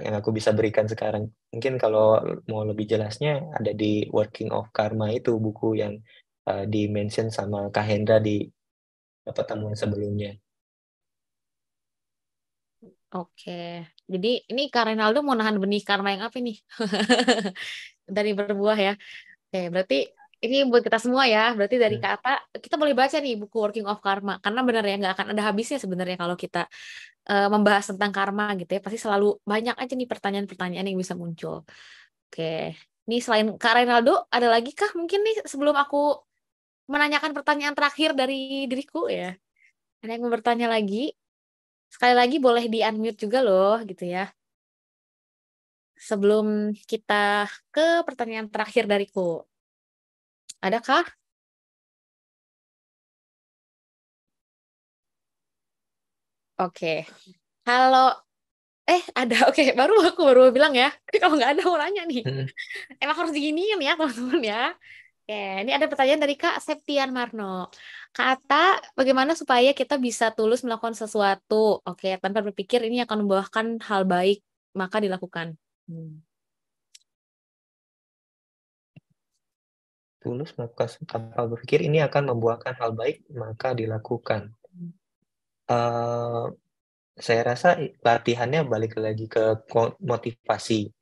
yang aku bisa berikan sekarang. Mungkin kalau mau lebih jelasnya ada di Working of Karma itu buku yang uh, eh, di mention sama Kak Hendra di eh, pertemuan sebelumnya. Oke, jadi ini Kak Renaldo mau nahan benih karma yang apa nih? dari berbuah ya. Oke, berarti ini buat kita semua ya. Berarti dari hmm. kata kita boleh baca nih buku Working of Karma karena benar ya nggak akan ada habisnya sebenarnya kalau kita uh, membahas tentang karma gitu ya. Pasti selalu banyak aja nih pertanyaan-pertanyaan yang bisa muncul. Oke. ini selain Kak Renaldo ada lagi kah mungkin nih sebelum aku menanyakan pertanyaan terakhir dari diriku ya. Ada yang mau bertanya lagi? Sekali lagi boleh di unmute juga loh gitu ya. Sebelum kita ke pertanyaan terakhir dariku. Adakah? Oke. Okay. Halo. Eh, ada. Oke, okay. baru aku baru bilang ya. Kalau nggak ada mau nanya nih. Hmm. Emang harus diginiin ya, teman-teman ya. Oke, ini ada pertanyaan dari Kak Septian Marno. Kata bagaimana supaya kita bisa tulus melakukan sesuatu? Oke, tanpa berpikir ini akan membuahkan hal baik, maka dilakukan. Hmm. Tulus melakukan tanpa berpikir ini akan membuahkan hal baik, maka dilakukan. Uh, saya rasa latihannya balik lagi ke motivasi.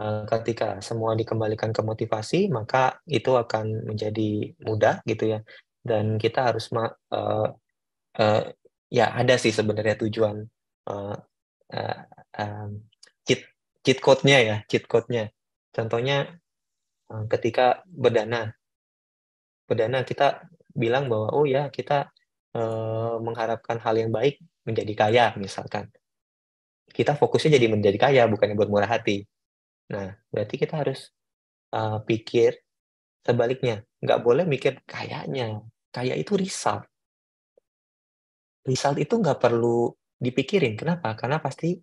Eh, ketika semua dikembalikan ke motivasi maka itu akan menjadi mudah gitu ya dan kita harus uh, uh, ya ada sih sebenarnya tujuan uh, uh, um, cheat cheat code-nya ya cheat code-nya contohnya uh, ketika berdana berdana kita bilang bahwa oh ya kita uh, mengharapkan hal yang baik menjadi kaya misalkan kita fokusnya jadi menjadi kaya bukannya buat murah hati Nah, berarti kita harus uh, pikir sebaliknya. Nggak boleh mikir kayaknya. Kayak itu result. Result itu nggak perlu dipikirin. Kenapa? Karena pasti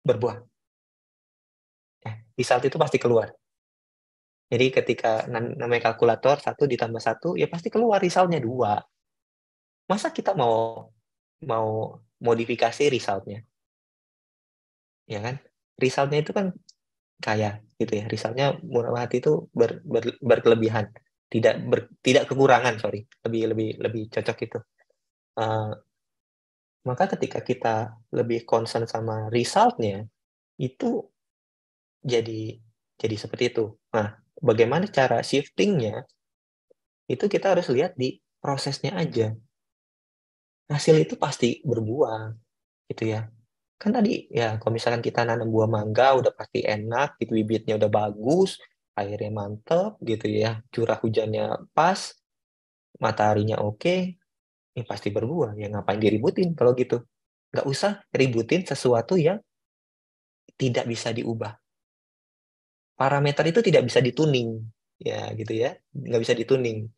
berbuah. Ya, result itu pasti keluar. Jadi ketika namanya kalkulator, satu ditambah satu, ya pasti keluar resultnya dua. Masa kita mau mau modifikasi resultnya? Ya kan? Resultnya itu kan kaya gitu ya risalnya murah hati itu ber, ber, berkelebihan tidak ber, tidak kekurangan sorry lebih lebih lebih cocok itu uh, maka ketika kita lebih concern sama resultnya itu jadi jadi seperti itu nah bagaimana cara shiftingnya itu kita harus lihat di prosesnya aja hasil itu pasti berbuah gitu ya kan tadi ya kalau misalkan kita nanam buah mangga udah pasti enak gitu bibitnya udah bagus airnya mantep gitu ya curah hujannya pas mataharinya oke ini ya ini pasti berbuah ya ngapain diributin kalau gitu nggak usah ributin sesuatu yang tidak bisa diubah parameter itu tidak bisa dituning ya gitu ya nggak bisa dituning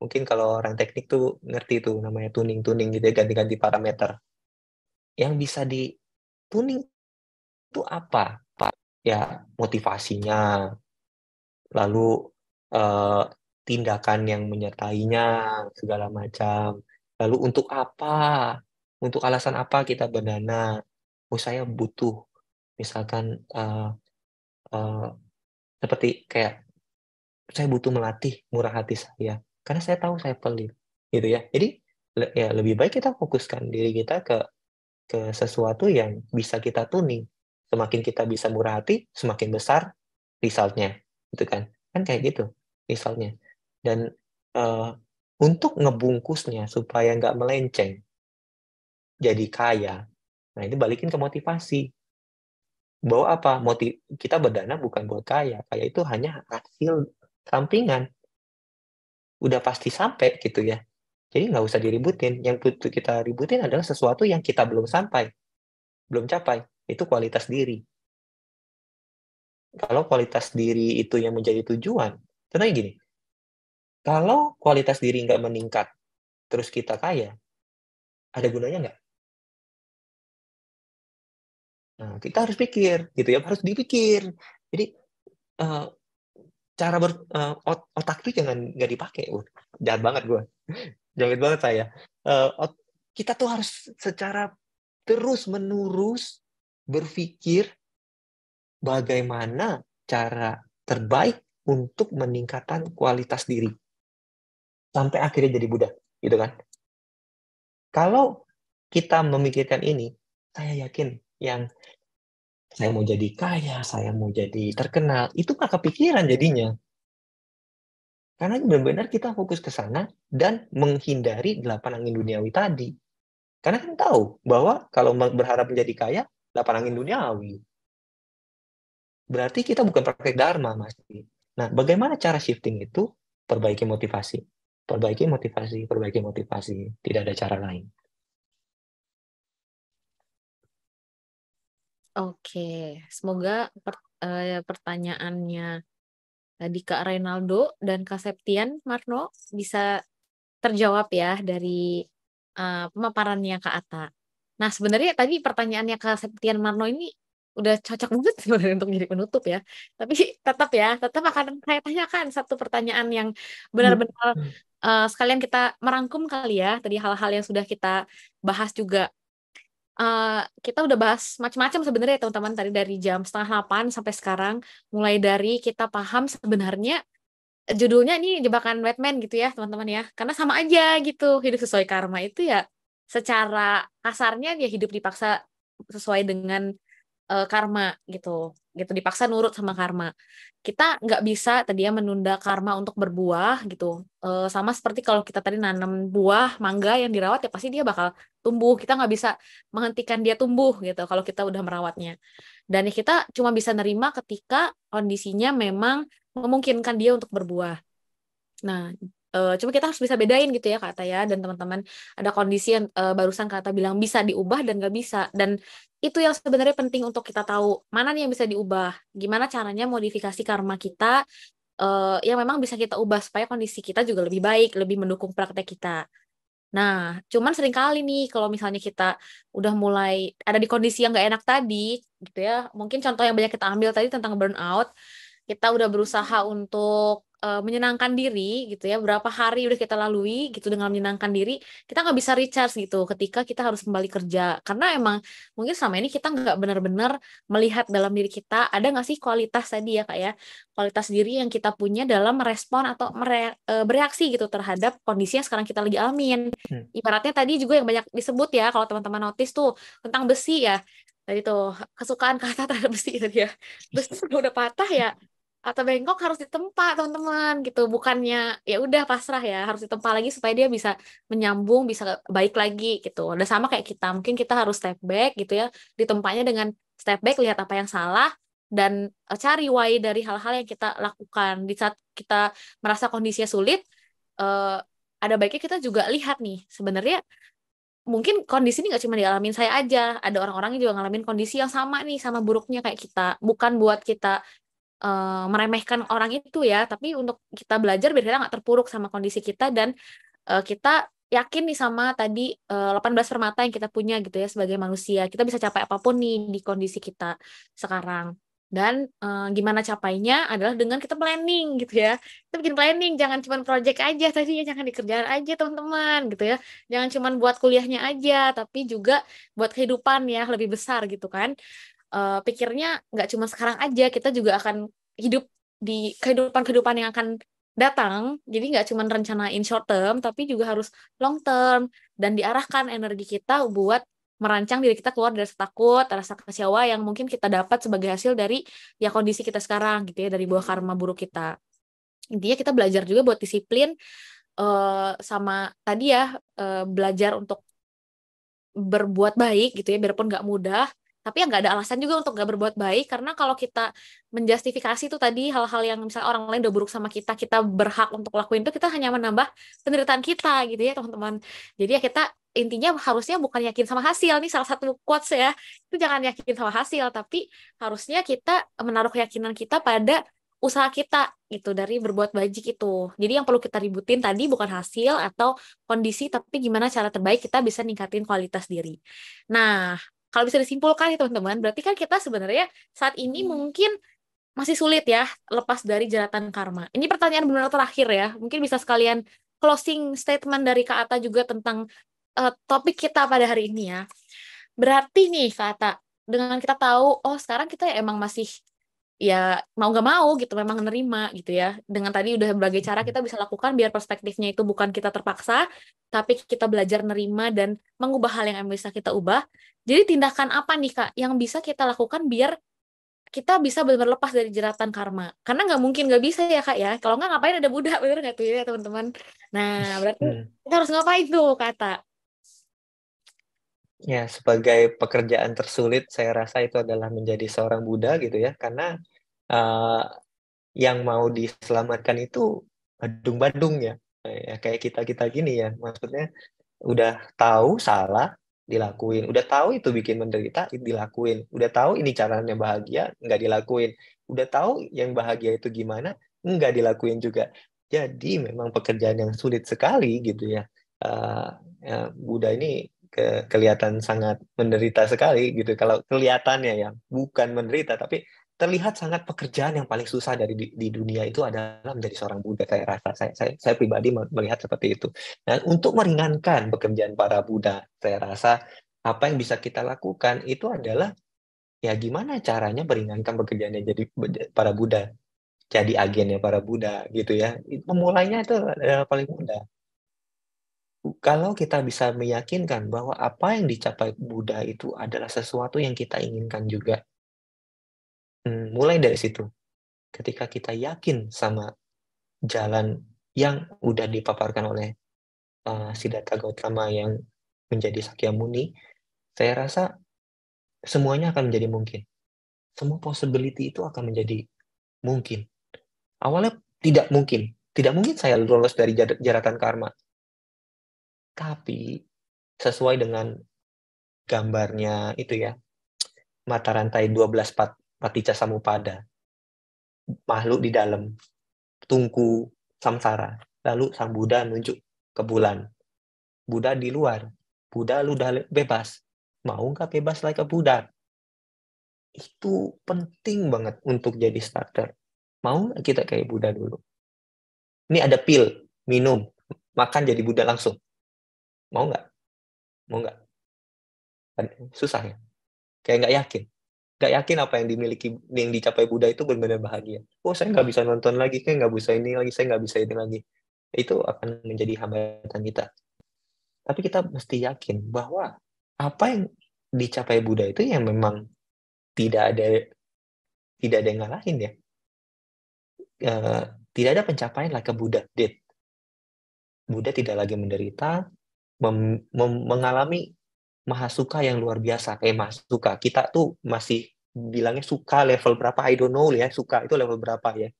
mungkin kalau orang teknik tuh ngerti tuh namanya tuning tuning gitu ya ganti-ganti parameter yang bisa di tuning itu apa? Pak? Ya, motivasinya, lalu eh, tindakan yang menyertainya, segala macam. Lalu untuk apa? Untuk alasan apa kita berdana? Oh, saya butuh. Misalkan eh, eh, seperti kayak saya butuh melatih murah hati saya karena saya tahu saya pelit gitu ya jadi le ya lebih baik kita fokuskan diri kita ke ke sesuatu yang bisa kita tuning. Semakin kita bisa murah hati, semakin besar resultnya, gitu kan? Kan kayak gitu misalnya Dan uh, untuk ngebungkusnya supaya nggak melenceng, jadi kaya. Nah ini balikin ke motivasi. Bahwa apa? Motiv kita berdana bukan buat kaya. Kaya itu hanya hasil sampingan. Udah pasti sampai gitu ya jadi nggak usah diributin. Yang butuh kita ributin adalah sesuatu yang kita belum sampai, belum capai. Itu kualitas diri. Kalau kualitas diri itu yang menjadi tujuan, contohnya gini, kalau kualitas diri nggak meningkat, terus kita kaya, ada gunanya nggak? Nah, kita harus pikir, gitu ya, harus dipikir. Jadi eh, cara ber, uh, otak tuh jangan nggak dipakai. Uh, jahat banget gue. Jahat banget saya. Uh, kita tuh harus secara terus menerus berpikir bagaimana cara terbaik untuk meningkatkan kualitas diri sampai akhirnya jadi Buddha gitu kan kalau kita memikirkan ini saya yakin yang saya mau jadi kaya, saya mau jadi terkenal, itu nggak kepikiran jadinya. Karena benar-benar kita fokus ke sana dan menghindari delapan angin duniawi tadi. Karena kan tahu bahwa kalau berharap menjadi kaya, delapan angin duniawi. Berarti kita bukan praktek dharma, Mas. Nah, bagaimana cara shifting itu? Perbaiki motivasi. Perbaiki motivasi, perbaiki motivasi. Tidak ada cara lain. Oke, semoga per, uh, pertanyaannya tadi eh, Kak Renaldo dan Kak Septian Marno bisa terjawab ya dari uh, pemaparannya Kak Ata. Nah, sebenarnya tadi pertanyaannya Kak Septian Marno ini udah cocok banget sebenarnya untuk jadi penutup ya. Tapi tetap ya, tetap akan saya tanyakan satu pertanyaan yang benar-benar uh, sekalian kita merangkum kali ya tadi hal-hal yang sudah kita bahas juga Eh, kita udah bahas macam-macam sebenarnya teman-teman tadi dari jam setengah delapan sampai sekarang mulai dari kita paham sebenarnya eh, judulnya ini jebakan Batman gitu ya teman-teman ya karena sama aja gitu hidup sesuai karma itu ya secara kasarnya dia hidup dipaksa sesuai dengan uh, karma gitu gitu dipaksa nurut sama karma kita nggak bisa tadi ya menunda karma untuk berbuah gitu e, sama seperti kalau kita tadi nanam buah mangga yang dirawat ya pasti dia bakal tumbuh kita nggak bisa menghentikan dia tumbuh gitu kalau kita udah merawatnya dan kita cuma bisa nerima ketika kondisinya memang memungkinkan dia untuk berbuah nah Uh, cuma kita harus bisa bedain gitu ya kata ya dan teman-teman ada kondisi yang uh, barusan kata bilang bisa diubah dan nggak bisa dan itu yang sebenarnya penting untuk kita tahu mana nih yang bisa diubah gimana caranya modifikasi karma kita uh, yang memang bisa kita ubah supaya kondisi kita juga lebih baik lebih mendukung praktek kita Nah, cuman sering kali nih kalau misalnya kita udah mulai ada di kondisi yang nggak enak tadi, gitu ya. Mungkin contoh yang banyak kita ambil tadi tentang burnout, kita udah berusaha untuk uh, menyenangkan diri gitu ya berapa hari udah kita lalui gitu dengan menyenangkan diri kita nggak bisa recharge gitu ketika kita harus kembali kerja karena emang mungkin selama ini kita nggak benar-benar melihat dalam diri kita ada nggak sih kualitas tadi ya kak ya kualitas diri yang kita punya dalam merespon atau mere, eh, bereaksi gitu terhadap kondisi yang sekarang kita lagi alamin hmm. ibaratnya tadi juga yang banyak disebut ya kalau teman-teman notice tuh tentang besi ya tadi tuh kesukaan kata terhadap besi tadi gitu ya besi udah patah ya atau bengkok harus ditempa teman-teman gitu bukannya ya udah pasrah ya harus ditempa lagi supaya dia bisa menyambung bisa baik lagi gitu udah sama kayak kita mungkin kita harus step back gitu ya ditempanya dengan step back lihat apa yang salah dan eh, cari why dari hal-hal yang kita lakukan di saat kita merasa kondisinya sulit eh, ada baiknya kita juga lihat nih sebenarnya mungkin kondisi ini nggak cuma dialamin saya aja ada orang-orang yang juga ngalamin kondisi yang sama nih sama buruknya kayak kita bukan buat kita uh, meremehkan orang itu ya tapi untuk kita belajar biar kita nggak terpuruk sama kondisi kita dan uh, kita yakin nih sama tadi uh, eh, 18 permata yang kita punya gitu ya sebagai manusia kita bisa capai apapun nih di kondisi kita sekarang dan e, gimana capainya adalah dengan kita planning gitu ya kita bikin planning jangan cuma project aja tadi ya jangan dikerjaan aja teman-teman gitu ya jangan cuma buat kuliahnya aja tapi juga buat kehidupan ya lebih besar gitu kan uh, pikirnya nggak cuma sekarang aja kita juga akan hidup di kehidupan-kehidupan yang akan datang jadi nggak cuma rencanain short term tapi juga harus long term dan diarahkan energi kita buat merancang diri kita keluar dari rasa takut, rasa kecewa yang mungkin kita dapat sebagai hasil dari ya kondisi kita sekarang gitu ya dari buah karma buruk kita. Intinya kita belajar juga buat disiplin uh, sama tadi ya uh, belajar untuk berbuat baik gitu ya biarpun nggak mudah tapi ya nggak ada alasan juga untuk nggak berbuat baik karena kalau kita menjustifikasi itu tadi hal-hal yang misalnya orang lain udah buruk sama kita kita berhak untuk lakuin itu kita hanya menambah penderitaan kita gitu ya teman-teman jadi ya kita intinya harusnya bukan yakin sama hasil nih salah satu quotes ya itu jangan yakin sama hasil tapi harusnya kita menaruh keyakinan kita pada usaha kita gitu dari berbuat baik itu. Jadi yang perlu kita ributin tadi bukan hasil atau kondisi tapi gimana cara terbaik kita bisa ningkatin kualitas diri. Nah, kalau bisa disimpulkan ya teman-teman, berarti kan kita sebenarnya saat ini hmm. mungkin masih sulit ya lepas dari jeratan karma. Ini pertanyaan benar terakhir ya. Mungkin bisa sekalian closing statement dari Kak Ata juga tentang uh, topik kita pada hari ini ya. Berarti nih Kak Ata, dengan kita tahu oh sekarang kita ya emang masih ya mau nggak mau gitu memang nerima gitu ya dengan tadi udah berbagai cara kita bisa lakukan biar perspektifnya itu bukan kita terpaksa tapi kita belajar nerima dan mengubah hal yang bisa kita ubah jadi tindakan apa nih kak yang bisa kita lakukan biar kita bisa benar-benar lepas dari jeratan karma karena nggak mungkin nggak bisa ya kak ya kalau nggak ngapain ada budak bener nggak tuh ya teman-teman nah berarti iya. kita harus ngapain tuh kata Ya, sebagai pekerjaan tersulit saya rasa itu adalah menjadi seorang Buddha gitu ya, karena uh, yang mau diselamatkan itu badung-badung ya. ya. Kayak kita-kita gini ya, maksudnya udah tahu salah, dilakuin. Udah tahu itu bikin menderita, dilakuin. Udah tahu ini caranya bahagia, nggak dilakuin. Udah tahu yang bahagia itu gimana, nggak dilakuin juga. Jadi memang pekerjaan yang sulit sekali gitu ya. Uh, ya Buddha ini ke, kelihatan sangat menderita sekali gitu kalau kelihatannya ya bukan menderita tapi terlihat sangat pekerjaan yang paling susah dari di, di dunia itu adalah menjadi seorang Buddha saya rasa saya saya, saya pribadi melihat seperti itu dan untuk meringankan pekerjaan para Buddha saya rasa apa yang bisa kita lakukan itu adalah ya gimana caranya meringankan pekerjaannya jadi para Buddha jadi agennya para Buddha gitu ya memulainya itu adalah eh, paling mudah kalau kita bisa meyakinkan bahwa apa yang dicapai Buddha itu adalah sesuatu yang kita inginkan juga. Hmm, mulai dari situ. Ketika kita yakin sama jalan yang udah dipaparkan oleh uh, Siddhartha Gautama yang menjadi Sakyamuni, saya rasa semuanya akan menjadi mungkin. Semua possibility itu akan menjadi mungkin. Awalnya tidak mungkin. Tidak mungkin saya lolos dari jaratan karma tapi sesuai dengan gambarnya itu ya, mata rantai 12 pat, patica samupada, makhluk di dalam, tungku samsara, lalu sang Buddha nunjuk ke bulan. Buddha di luar, Buddha lu udah bebas, mau nggak bebas like ke Buddha? Itu penting banget untuk jadi starter. Mau kita kayak Buddha dulu? Ini ada pil, minum, makan jadi Buddha langsung. Mau nggak? Mau nggak? Susah ya? Kayak nggak yakin. Nggak yakin apa yang dimiliki, yang dicapai Buddha itu benar-benar bahagia. Oh, saya nggak iya. bisa nonton lagi, saya nggak bisa ini lagi, saya nggak bisa ini lagi. Itu akan menjadi hambatan kita. Tapi kita mesti yakin bahwa apa yang dicapai Buddha itu yang memang tidak ada tidak ada yang ngalahin ya. Eh, tidak ada pencapaian lah ke Buddha dead. Buddha tidak lagi menderita, mem, mem, mengalami mahasuka yang luar biasa kayak mahasuka kita tuh masih bilangnya suka level berapa I don't know ya suka itu level berapa ya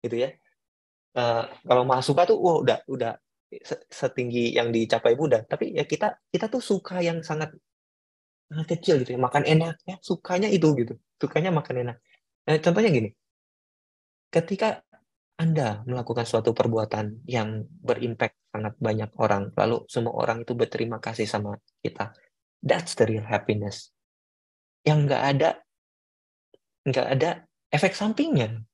gitu ya uh, kalau mahasuka tuh wah wow, udah udah setinggi yang dicapai Buddha tapi ya kita kita tuh suka yang sangat sangat kecil gitu ya makan enak ya sukanya itu gitu sukanya makan enak nah, contohnya gini ketika anda melakukan suatu perbuatan yang berimpact sangat banyak orang, lalu semua orang itu berterima kasih sama kita. That's the real happiness. Yang nggak ada, nggak ada efek sampingnya.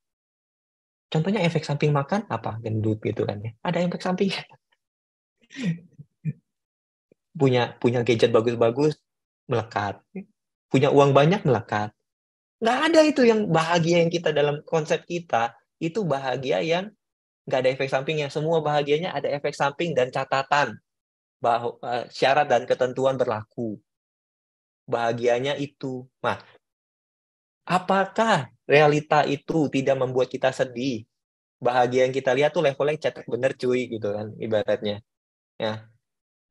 Contohnya efek samping makan apa? Gendut gitu kan ya. Ada efek sampingnya. punya punya gadget bagus-bagus melekat. Punya uang banyak melekat. Nggak ada itu yang bahagia yang kita dalam konsep kita itu bahagia yang nggak ada efek sampingnya. Semua bahagianya ada efek samping dan catatan bahwa eh, syarat dan ketentuan berlaku. Bahagianya itu. Nah, apakah realita itu tidak membuat kita sedih? Bahagia yang kita lihat tuh levelnya cetek bener cuy gitu kan ibaratnya. Ya.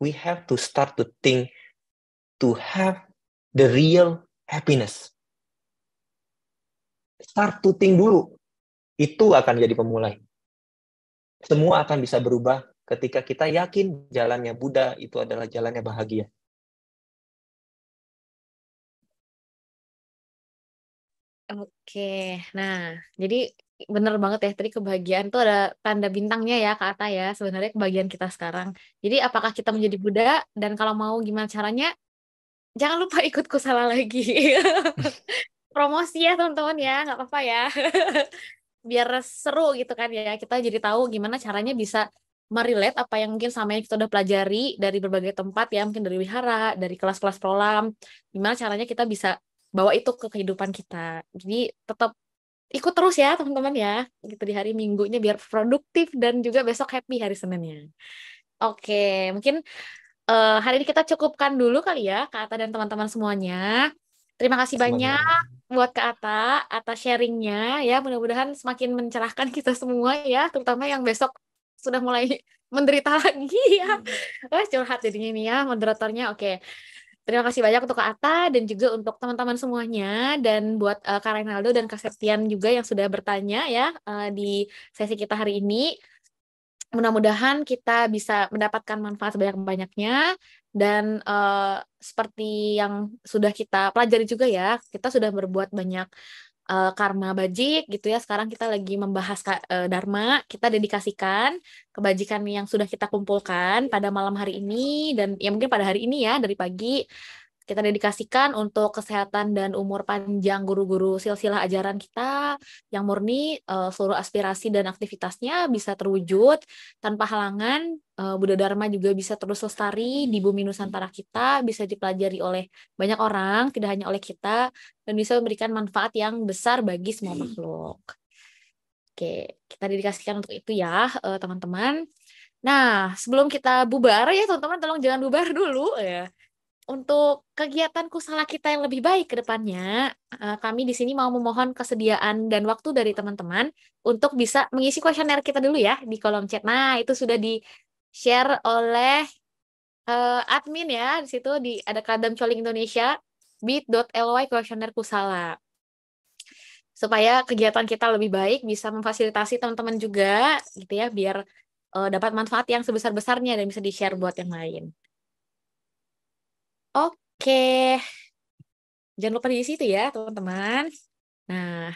We have to start to think to have the real happiness. Start to think dulu. Itu akan jadi pemulai. Semua akan bisa berubah ketika kita yakin jalannya Buddha itu adalah jalannya bahagia. Oke, nah jadi bener banget ya tadi kebahagiaan tuh ada tanda bintangnya ya kata ya sebenarnya kebahagiaan kita sekarang. Jadi apakah kita menjadi Buddha dan kalau mau gimana caranya? Jangan lupa ikut kusala lagi. Promosi ya teman-teman ya, nggak apa-apa ya. biar seru gitu kan ya kita jadi tahu gimana caranya bisa merelate apa yang mungkin sama yang kita udah pelajari dari berbagai tempat ya mungkin dari wihara dari kelas-kelas prolam gimana caranya kita bisa bawa itu ke kehidupan kita jadi tetap ikut terus ya teman-teman ya gitu di hari minggunya biar produktif dan juga besok happy hari seninnya oke mungkin uh, hari ini kita cukupkan dulu kali ya kata dan teman-teman semuanya Terima kasih Semoga. banyak buat Kak Ata atas sharingnya ya. Mudah-mudahan semakin mencerahkan kita semua ya, terutama yang besok sudah mulai menderita lagi ya. Wah, hmm. eh, curhat jadinya ini ya moderatornya. Oke. Terima kasih banyak untuk Kak Ata dan juga untuk teman-teman semuanya dan buat uh, Kak Renaldo dan Kak Septian juga yang sudah bertanya ya uh, di sesi kita hari ini mudah-mudahan kita bisa mendapatkan manfaat sebanyak-banyaknya dan uh, seperti yang sudah kita pelajari juga ya, kita sudah berbuat banyak uh, karma bajik gitu ya. Sekarang kita lagi membahas uh, dharma, kita dedikasikan kebajikan yang sudah kita kumpulkan pada malam hari ini dan ya mungkin pada hari ini ya dari pagi kita dedikasikan untuk kesehatan dan umur panjang guru-guru silsilah ajaran kita yang murni uh, seluruh aspirasi dan aktivitasnya bisa terwujud tanpa halangan uh, Buddha Dharma juga bisa terus lestari di bumi Nusantara kita bisa dipelajari oleh banyak orang tidak hanya oleh kita dan bisa memberikan manfaat yang besar bagi semua makhluk. Oke, kita dedikasikan untuk itu ya eh, teman-teman. Uh, teman -teman. Nah, sebelum kita bubar ya teman-teman, tolong jangan bubar dulu ya untuk kegiatan kusala kita yang lebih baik ke depannya, eh, kami di sini mau memohon kesediaan dan waktu dari teman-teman untuk bisa mengisi kuesioner kita dulu ya di kolom chat. Nah, itu sudah di share oleh uh, admin ya di situ di ada Kadam Coling Indonesia bit.ly kuesioner kusala supaya kegiatan kita lebih baik bisa memfasilitasi teman-teman juga gitu ya biar uh, dapat manfaat yang sebesar-besarnya dan bisa di-share buat yang lain. Oke. Jangan lupa diisi itu ya, teman-teman. Nah,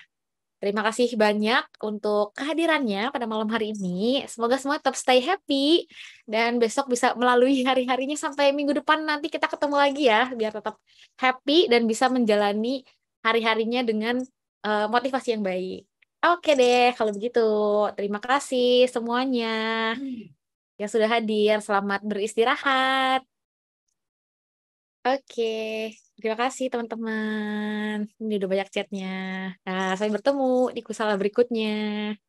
Terima kasih banyak untuk kehadirannya pada malam hari ini. Semoga semua tetap stay happy dan besok bisa melalui hari-harinya sampai minggu depan nanti kita ketemu lagi ya biar tetap happy dan bisa menjalani hari-harinya dengan uh, motivasi yang baik. Oke deh kalau begitu. Terima kasih semuanya hmm. yang sudah hadir. Selamat beristirahat. Oke, terima kasih teman-teman. Ini udah banyak chatnya. Nah, sampai bertemu di kusala berikutnya.